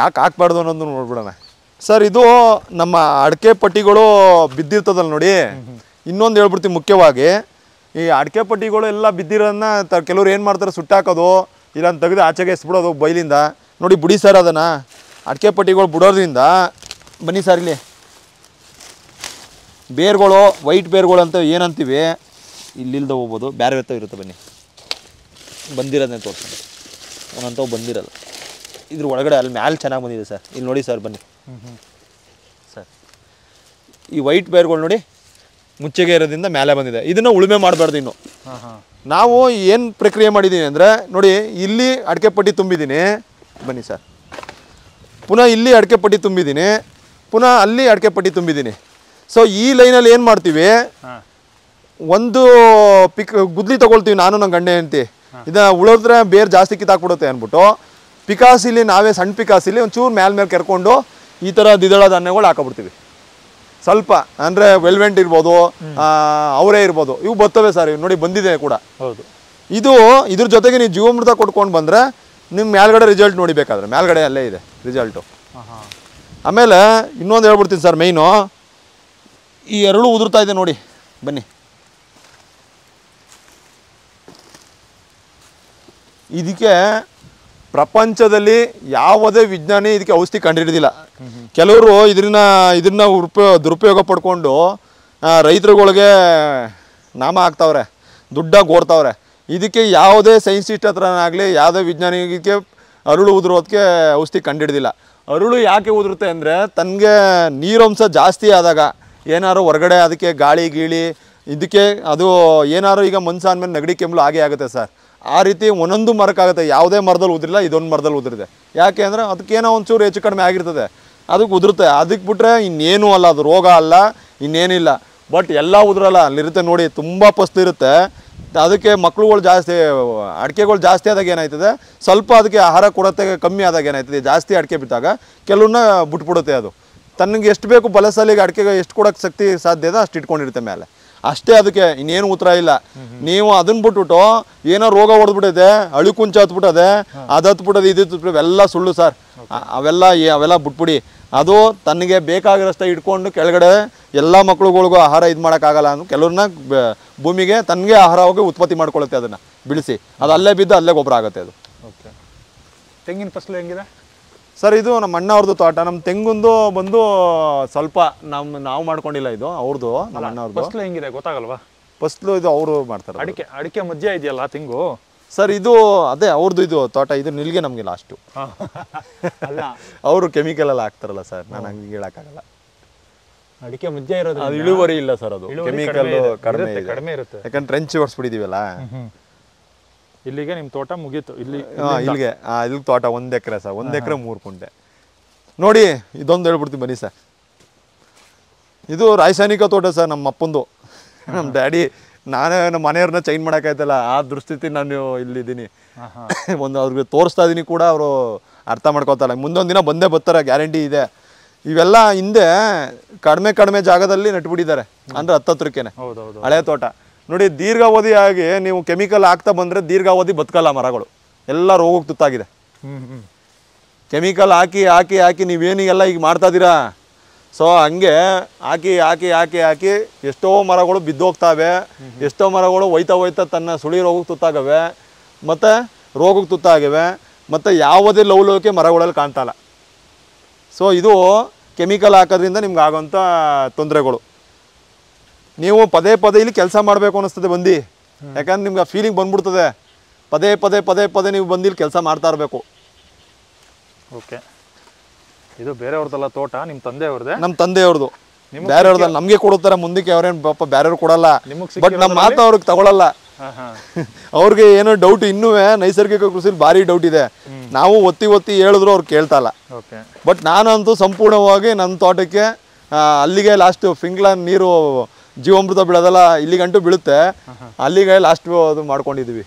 ಯಾಕೆ ಹಾಕ್ಬಾರ್ದು ಅನ್ನೋದು ನೋಡ್ಬಿಡೋಣ ಸರ್ ಇದು ನಮ್ಮ ಅಡಿಕೆ ಪಟ್ಟಿಗಳು ಬಿದ್ದಿರ್ತದಲ್ಲ ನೋಡಿ ಇನ್ನೊಂದು ಹೇಳ್ಬಿಡ್ತೀವಿ ಮುಖ್ಯವಾಗಿ ಈ ಅಡಿಕೆ ಪಟ್ಟಿಗಳು ಎಲ್ಲ ಬಿದ್ದಿರೋದನ್ನ ತ ಕೆಲವ್ರು ಏನು ಮಾಡ್ತಾರೆ ಸುಟ್ಟಾಕೋದು ಇಲ್ಲ ತೆಗೆದು ಆಚೆಗೆ ಎಸ್ಬಿಡೋದು ಬೈಲಿಂದ ನೋಡಿ ಬಿಡಿ ಸರ್ ಅದನ್ನು ಅಡಿಕೆ ಪಟ್ಟಿಗಳು ಬಿಡೋದ್ರಿಂದ ಬನ್ನಿ ಸರ್ ಇಲ್ಲಿ ಬೇರ್ಗಳು ವೈಟ್ ಬೇರ್ಗಳು ಅಂತ ಏನಂತೀವಿ ಇಲ್ಲಿಲ್ದ ಹೋಗ್ಬೋದು ಬೇರೆ ಬೇರೆ ಇರುತ್ತೆ ಬನ್ನಿ ಬಂದಿರೋದನ್ನೇ ತೋರಿಸ್ತೀನಿ ಅವನಂತವು ಬಂದಿರಲ್ಲ ಇದ್ರ ಒಳಗಡೆ ಅಲ್ಲಿ ಮ್ಯಾಲೆ ಚೆನ್ನಾಗಿ ಬಂದಿದೆ ಸರ್ ಇಲ್ಲಿ ನೋಡಿ ಸರ್ ಬನ್ನಿ ಸರ್ ಈ ವೈಟ್ ಬೇರ್ಗಳು ನೋಡಿ ಮುಚ್ಚೆಗೆ ಇರೋದ್ರಿಂದ ಮ್ಯಾಲೆ ಬಂದಿದೆ ಇದನ್ನು ಉಳುಮೆ ಮಾಡಬಾರ್ದು ಇನ್ನು ನಾವು ಏನು ಪ್ರಕ್ರಿಯೆ ಮಾಡಿದ್ದೀನಿ ಅಂದರೆ ನೋಡಿ ಇಲ್ಲಿ ಅಡಿಕೆ ಪಟ್ಟಿ ತುಂಬಿದ್ದೀನಿ ಬನ್ನಿ ಸರ್ ಪುನಃ ಇಲ್ಲಿ ಅಡಿಕೆ ಪಟ್ಟಿ ತುಂಬಿದ್ದೀನಿ ಪುನಃ ಅಲ್ಲಿ ಅಡಿಕೆ ಪಟ್ಟಿ ತುಂಬಿದ್ದೀನಿ ಸೊ ಈ ಲೈನಲ್ಲಿ ಏನು ಮಾಡ್ತೀವಿ ಒಂದು ಪಿಕ್ ಗುದ್ಲಿ ತಗೊಳ್ತೀವಿ ನಾನು ನನ್ನ ಗಂಡೆ ಅಂತ ಇದು ಉಳಿದ್ರೆ ಬೇರೆ ಜಾಸ್ತಿ ಕಿತ್ತಾಕ್ಬಿಡುತ್ತೆ ಅಂದ್ಬಿಟ್ಟು ಪಿಕಾಸಿಲಿ ನಾವೇ ಸಣ್ಣ ಪಿಕಾಸಿಲಿ ಒಂಚೂರು ಮ್ಯಾಲ ಮೇಲೆ ಕೆರ್ಕೊಂಡು ಈ ಥರ ದ್ವಿದಳ ಧಾನ್ಯಗಳು ಹಾಕೊಬಿಡ್ತೀವಿ ಸ್ವಲ್ಪ ಅಂದರೆ ವೆಲ್ವೆಂಟ್ ಇರ್ಬೋದು ಅವರೇ ಇರ್ಬೋದು ಇವು ಬರ್ತವೆ ಸರ್ ಇವು ನೋಡಿ ಬಂದಿದೆ ಕೂಡ ಹೌದು ಇದು ಇದ್ರ ಜೊತೆಗೆ ನೀವು ಜೀವಮೃತ ಕೊಟ್ಕೊಂಡು ಬಂದರೆ ನಿಮ್ಮ ಮೇಲ್ಗಡೆ ರಿಸಲ್ಟ್ ನೋಡಿಬೇಕಾದ್ರೆ ಮೇಲ್ಗಡೆ ಅಲ್ಲೇ ಇದೆ ರಿಸಲ್ಟು ಆಮೇಲೆ ಇನ್ನೊಂದು ಹೇಳ್ಬಿಡ್ತೀನಿ ಸರ್ ಮೈನು ಈ ಎರಡು ಉದುರ್ತಾ ಇದೆ ನೋಡಿ ಬನ್ನಿ ಇದಕ್ಕೆ ಪ್ರಪಂಚದಲ್ಲಿ ಯಾವುದೇ ವಿಜ್ಞಾನಿ ಇದಕ್ಕೆ ಔಷಧಿ ಕಂಡುಹಿಡಿದಿಲ್ಲ ಕೆಲವರು ಇದನ್ನ ಇದನ್ನ ಉಪಯೋಗ ದುರುಪಯೋಗ ಪಡ್ಕೊಂಡು ರೈತರುಗಳಿಗೆ ನಾಮ ಹಾಕ್ತಾವ್ರೆ ದುಡ್ಡಾಗಿ ಓಡ್ತಾವ್ರೆ ಇದಕ್ಕೆ ಯಾವುದೇ ಸೈನ್ಸಿಸ್ಟ್ ಹತ್ರನಾಗಲಿ ಯಾವುದೇ ವಿಜ್ಞಾನಿಗೆ ಅರಳು ಉದುರೋದಕ್ಕೆ ಔಷಧಿ ಕಂಡುಹಿಡ್ದಿಲ್ಲ ಅರುಳು ಯಾಕೆ ಉದುರುತ್ತೆ ಅಂದರೆ ತನಗೆ ನೀರಂಶ ಜಾಸ್ತಿ ಆದಾಗ ಏನಾರು ಹೊರಗಡೆ ಅದಕ್ಕೆ ಗಾಳಿ ಗೀಳಿ ಇದಕ್ಕೆ ಅದು ಏನಾರು ಈಗ ಅಂದಮೇಲೆ ನೆಗಡಿ ಕೆಮ್ಮಲು ಆಗೇ ಆಗುತ್ತೆ ಸರ್ ಆ ರೀತಿ ಒಂದೊಂದು ಮರಕ್ಕಾಗುತ್ತೆ ಯಾವುದೇ ಮರದಲ್ಲಿ ಉದ್ರಿಲ್ಲ ಇದೊಂದು ಮರದಲ್ಲಿ ಉದುರಿದೆ ಯಾಕೆ ಅಂದರೆ ಅದಕ್ಕೇನೋ ಒಂಚೂರು ಹೆಚ್ಚು ಕಡಿಮೆ ಆಗಿರ್ತದೆ ಅದಕ್ಕೆ ಉದುರುತ್ತೆ ಅದಕ್ಕೆ ಬಿಟ್ಟರೆ ಇನ್ನೇನೂ ಅಲ್ಲ ಅದು ರೋಗ ಅಲ್ಲ ಇನ್ನೇನಿಲ್ಲ ಬಟ್ ಎಲ್ಲ ಉದುರಲ್ಲ ಅಲ್ಲಿರುತ್ತೆ ನೋಡಿ ತುಂಬ ಇರುತ್ತೆ ಅದಕ್ಕೆ ಮಕ್ಳುಗಳು ಜಾಸ್ತಿ ಅಡಿಕೆಗಳು ಜಾಸ್ತಿ ಆದಾಗ ಏನಾಯ್ತದೆ ಸ್ವಲ್ಪ ಅದಕ್ಕೆ ಆಹಾರ ಕೊಡತ್ತೆ ಕಮ್ಮಿ ಆದಾಗ ಏನಾಯ್ತದೆ ಜಾಸ್ತಿ ಅಡಿಕೆ ಬಿಟ್ಟಾಗ ಕೆಲವನ್ನ ಬಿಟ್ಬಿಡುತ್ತೆ ಅದು ತನಗೆ ಎಷ್ಟು ಬೇಕು ಬಲಸಾಲಿಗೆ ಅಡಿಕೆಗೆ ಎಷ್ಟು ಕೊಡೋಕ್ಕೆ ಶಕ್ತಿ ಸಾಧ್ಯ ಅದು ಅಷ್ಟು ಇಟ್ಕೊಂಡಿರುತ್ತೆ ಮೇಲೆ ಅಷ್ಟೇ ಅದಕ್ಕೆ ಇನ್ನೇನು ಉತ್ತರ ಇಲ್ಲ ನೀವು ಅದನ್ನ ಬಿಟ್ಬಿಟ್ಟು ಏನೋ ರೋಗ ಹೊಡೆದ್ಬಿಟ್ಟಿದೆ ಅಳಿ ಕುಂಚ ಹತ್ಬಿಟ್ಟದೆ ಅದು ಹತ್ಬಿಟ್ಟದೆ ಇದು ಎಲ್ಲ ಸುಳ್ಳು ಸರ್ ಅವೆಲ್ಲ ಅವೆಲ್ಲ ಬಿಟ್ಬಿಡಿ ಅದು ತನಗೆ ಬೇಕಾಗಿರೋಷ್ಟೇ ಇಟ್ಕೊಂಡು ಕೆಳಗಡೆ ಎಲ್ಲ ಮಕ್ಳುಗಳಿಗೂ ಆಹಾರ ಇದು ಮಾಡೋಕ್ಕಾಗಲ್ಲ ಅಂದ್ರೆ ಕೆಲವ್ರನ್ನ ಭೂಮಿಗೆ ತನಗೆ ಆಹಾರವಾಗಿ ಉತ್ಪತ್ತಿ ಮಾಡ್ಕೊಳ್ಳುತ್ತೆ ಅದನ್ನು ಬಿಡಿಸಿ ಅದು ಅಲ್ಲೇ ಬಿದ್ದು ಅಲ್ಲೇ ಗೊಬ್ಬರ ಆಗುತ್ತೆ ಅದು ಓಕೆ ತೆಂಗಿನ ಫಸಲು ಹೆಂಗಿದೆ ಸರ್ ಇದು ನಮ್ಮ ಅಣ್ಣವ್ರದ್ದು ತೋಟ ನಮ್ಮ ತೆಂಗುಂದು ಬಂದು ಸ್ವಲ್ಪ ನಮ್ಮ ನಾವು ಮಾಡ್ಕೊಂಡಿಲ್ಲ ಇದು ಅವ್ರದ್ದು ನಮ್ಮ ಅಣ್ಣವ್ರದ್ದು ಫಸಲು ಹೆಂಗಿದೆ ಗೊತ್ತಾಗಲ್ವಾ ಫಸಲು ಇದು ಅವರು ಮಾಡ್ತಾರೆ ಅಡಿಕೆ ಅಡಿಕೆ ಮಧ್ಯ ಇದೆಯಲ್ಲ ತೆಂಗು ಸರ್ ಇದು ಅದೇ ಅವ್ರದ್ದು ಇದು ತೋಟ ಇದು ನಿಲ್ಗೆ ನಮಗೆ ಲಾಸ್ಟು ಅವರು ಕೆಮಿಕಲ್ ಎಲ್ಲ ಹಾಕ್ತಾರಲ್ಲ ಸರ್ ನಾನು ಹಂಗೆ ಹೇಳಕ್ಕಾಗಲ್ಲ ಅಡಿಕೆ ಮುಂಚೆ ಇರೋದು ಅದು ಇಳುವರಿ ಇಲ್ಲ ಸರ್ ಅದು ಕೆಮಿಕಲ್ ಕಡಿಮೆ ಕಡಿಮೆ ಇರುತ್ತೆ ಯಾಕಂದ್ರೆ ಟ್ರೆಂಚ್ ಹೊಡ್ಸ್ಬಿಟ್ಟಿದೀವಲ್ಲ ಇಲ್ಲಿಗೆ ನಿಮ್ಮ ತೋಟ ಮುಗೀತು ಇಲ್ಲಿ ಇಲ್ಲಿಗೆ ಇಲ್ಲಿ ತೋಟ ಒಂದು ಎಕರೆ ಸರ್ ಒಂದು ಎಕರೆ ಮೂರು ಕುಂಟೆ ನೋಡಿ ಇದೊಂದು ಹೇಳ್ಬಿಡ್ತೀವಿ ಬನ್ನಿ ಸರ್ ಇದು ರಾಸಾಯನಿಕ ತೋಟ ಸರ್ ನಮ್ಮ ಅಪ್ಪಂದು ನಮ್ಮ ಡ್ಯಾಡಿ ನಾನೇ ನಮ್ಮ ಮನೆಯವ್ರನ್ನ ಚೈನ್ ಮಾಡೋಕ್ಕಾಯ್ತಲ್ಲ ಆ ದುಸ್ಥಿತಿ ನಾನು ಇಲ್ಲಿದ್ದೀನಿ [laughs] ಒಂದು ಅವ್ರಿಗೆ ತೋರಿಸ್ತಾ ಇದ್ದೀನಿ ಕೂಡ ಅವರು ಅರ್ಥ ಮಾಡ್ಕೋತಾರೆ ಮುಂದೊಂದು ದಿನ ಬಂದೇ ಬರ್ತಾರೆ ಗ್ಯಾರಂಟಿ ಇದೆ ಇವೆಲ್ಲ ಹಿಂದೆ ಕಡಿಮೆ ಕಡಿಮೆ ಜಾಗದಲ್ಲಿ ನೆಟ್ಬಿಟ್ಟಿದ್ದಾರೆ ಅಂದರೆ ಹತ್ತತ್ರಕ್ಕೇನೆ ಹಳೆ ತೋಟ ನೋಡಿ ದೀರ್ಘಾವಧಿ ಆಗಿ ನೀವು ಕೆಮಿಕಲ್ ಹಾಕ್ತಾ ಬಂದರೆ ದೀರ್ಘಾವಧಿ ಬದುಕಲ್ಲ ಮರಗಳು ಎಲ್ಲ ರೋಗಕ್ಕೆ ತುತ್ತಾಗಿದೆ ಕೆಮಿಕಲ್ ಹಾಕಿ ಹಾಕಿ ಹಾಕಿ ನೀವೇನಿಗೆಲ್ಲ ಈಗ ಮಾಡ್ತಾ ಇದ್ದೀರಾ ಸೊ ಹಂಗೆ ಹಾಕಿ ಹಾಕಿ ಹಾಕಿ ಹಾಕಿ ಎಷ್ಟೋ ಮರಗಳು ಬಿದ್ದೋಗ್ತಾವೆ ಎಷ್ಟೋ ಮರಗಳು ಒಯ್ತಾ ಒಯ್ತಾ ತನ್ನ ಸುಳಿ ರೋಗಕ್ಕೆ ತುತ್ತಾಗವೆ ಮತ್ತು ರೋಗಕ್ಕೆ ತುತ್ತಾಗಿವೆ ಮತ್ತು ಯಾವುದೇ ಲವ್ಲೋಕೆ ಮರಗಳಲ್ಲಿ ಕಾಣ್ತಾಯಿಲ್ಲ ಸೊ ಇದು ಕೆಮಿಕಲ್ ಹಾಕೋದ್ರಿಂದ ನಿಮ್ಗೆ ಆಗೋಂಥ ತೊಂದರೆಗಳು ನೀವು ಪದೇ ಪದೇ ಇಲ್ಲಿ ಕೆಲಸ ಮಾಡಬೇಕು ಅನ್ನಿಸ್ತದೆ ಬಂದು ಯಾಕಂದ್ರೆ ನಿಮ್ಗೆ ಆ ಫೀಲಿಂಗ್ ಬಂದ್ಬಿಡ್ತದೆ ಪದೇ ಪದೇ ಪದೇ ಪದೇ ನೀವು ಇಲ್ಲಿ ಕೆಲಸ ಮಾಡ್ತಾ ಇರಬೇಕು ಓಕೆ ಇದು ಬೇರೆಯವ್ರದಲ್ಲ ತೋಟ ನಿಮ್ಮ ತಂದೆಯವ್ರದೇ ನಮ್ಮ ತಂದೆಯವ್ರದ್ದು ಬೇರೆಯವ್ರದಲ್ಲ ನಮ್ಗೆ ಕೊಡುತ್ತಾರೆ ಮುಂದಕ್ಕೆ ಅವ್ರೇನ್ ಪಾಪ ಬೇರೆಯವ್ರು ಕೊಡಲ್ಲ ಬಟ್ ನಮ್ಮ ಮಾತ ಅವ್ರಿಗೆ ತಗೊಳಲ್ಲ [laughs] ಅವ್ರಿಗೆ ಏನೋ ಡೌಟ್ ಇನ್ನೂ ನೈಸರ್ಗಿಕ ಕೃಷಿಲಿ ಭಾರಿ ಡೌಟ್ ಇದೆ ನಾವು ಒತ್ತಿ ಒತ್ತಿ ಹೇಳಿದ್ರು ಅವ್ರು ಕೇಳ್ತಲ್ಲ ಬಟ್ ನಾನಂತೂ ಸಂಪೂರ್ಣವಾಗಿ ನನ್ನ ತೋಟಕ್ಕೆ ಅಲ್ಲಿಗೆ ಲಾಸ್ಟ್ ಫಿಂಗ್ಲ ನೀರು ಜೀವಾಮೃತ ಬೀಳೋದಲ್ಲ ಇಲ್ಲಿಗಂಟು ಬೀಳುತ್ತೆ ಅಲ್ಲಿಗೆ ಲಾಸ್ಟ್ ಅದು ಮಾಡ್ಕೊಂಡಿದ್ವಿ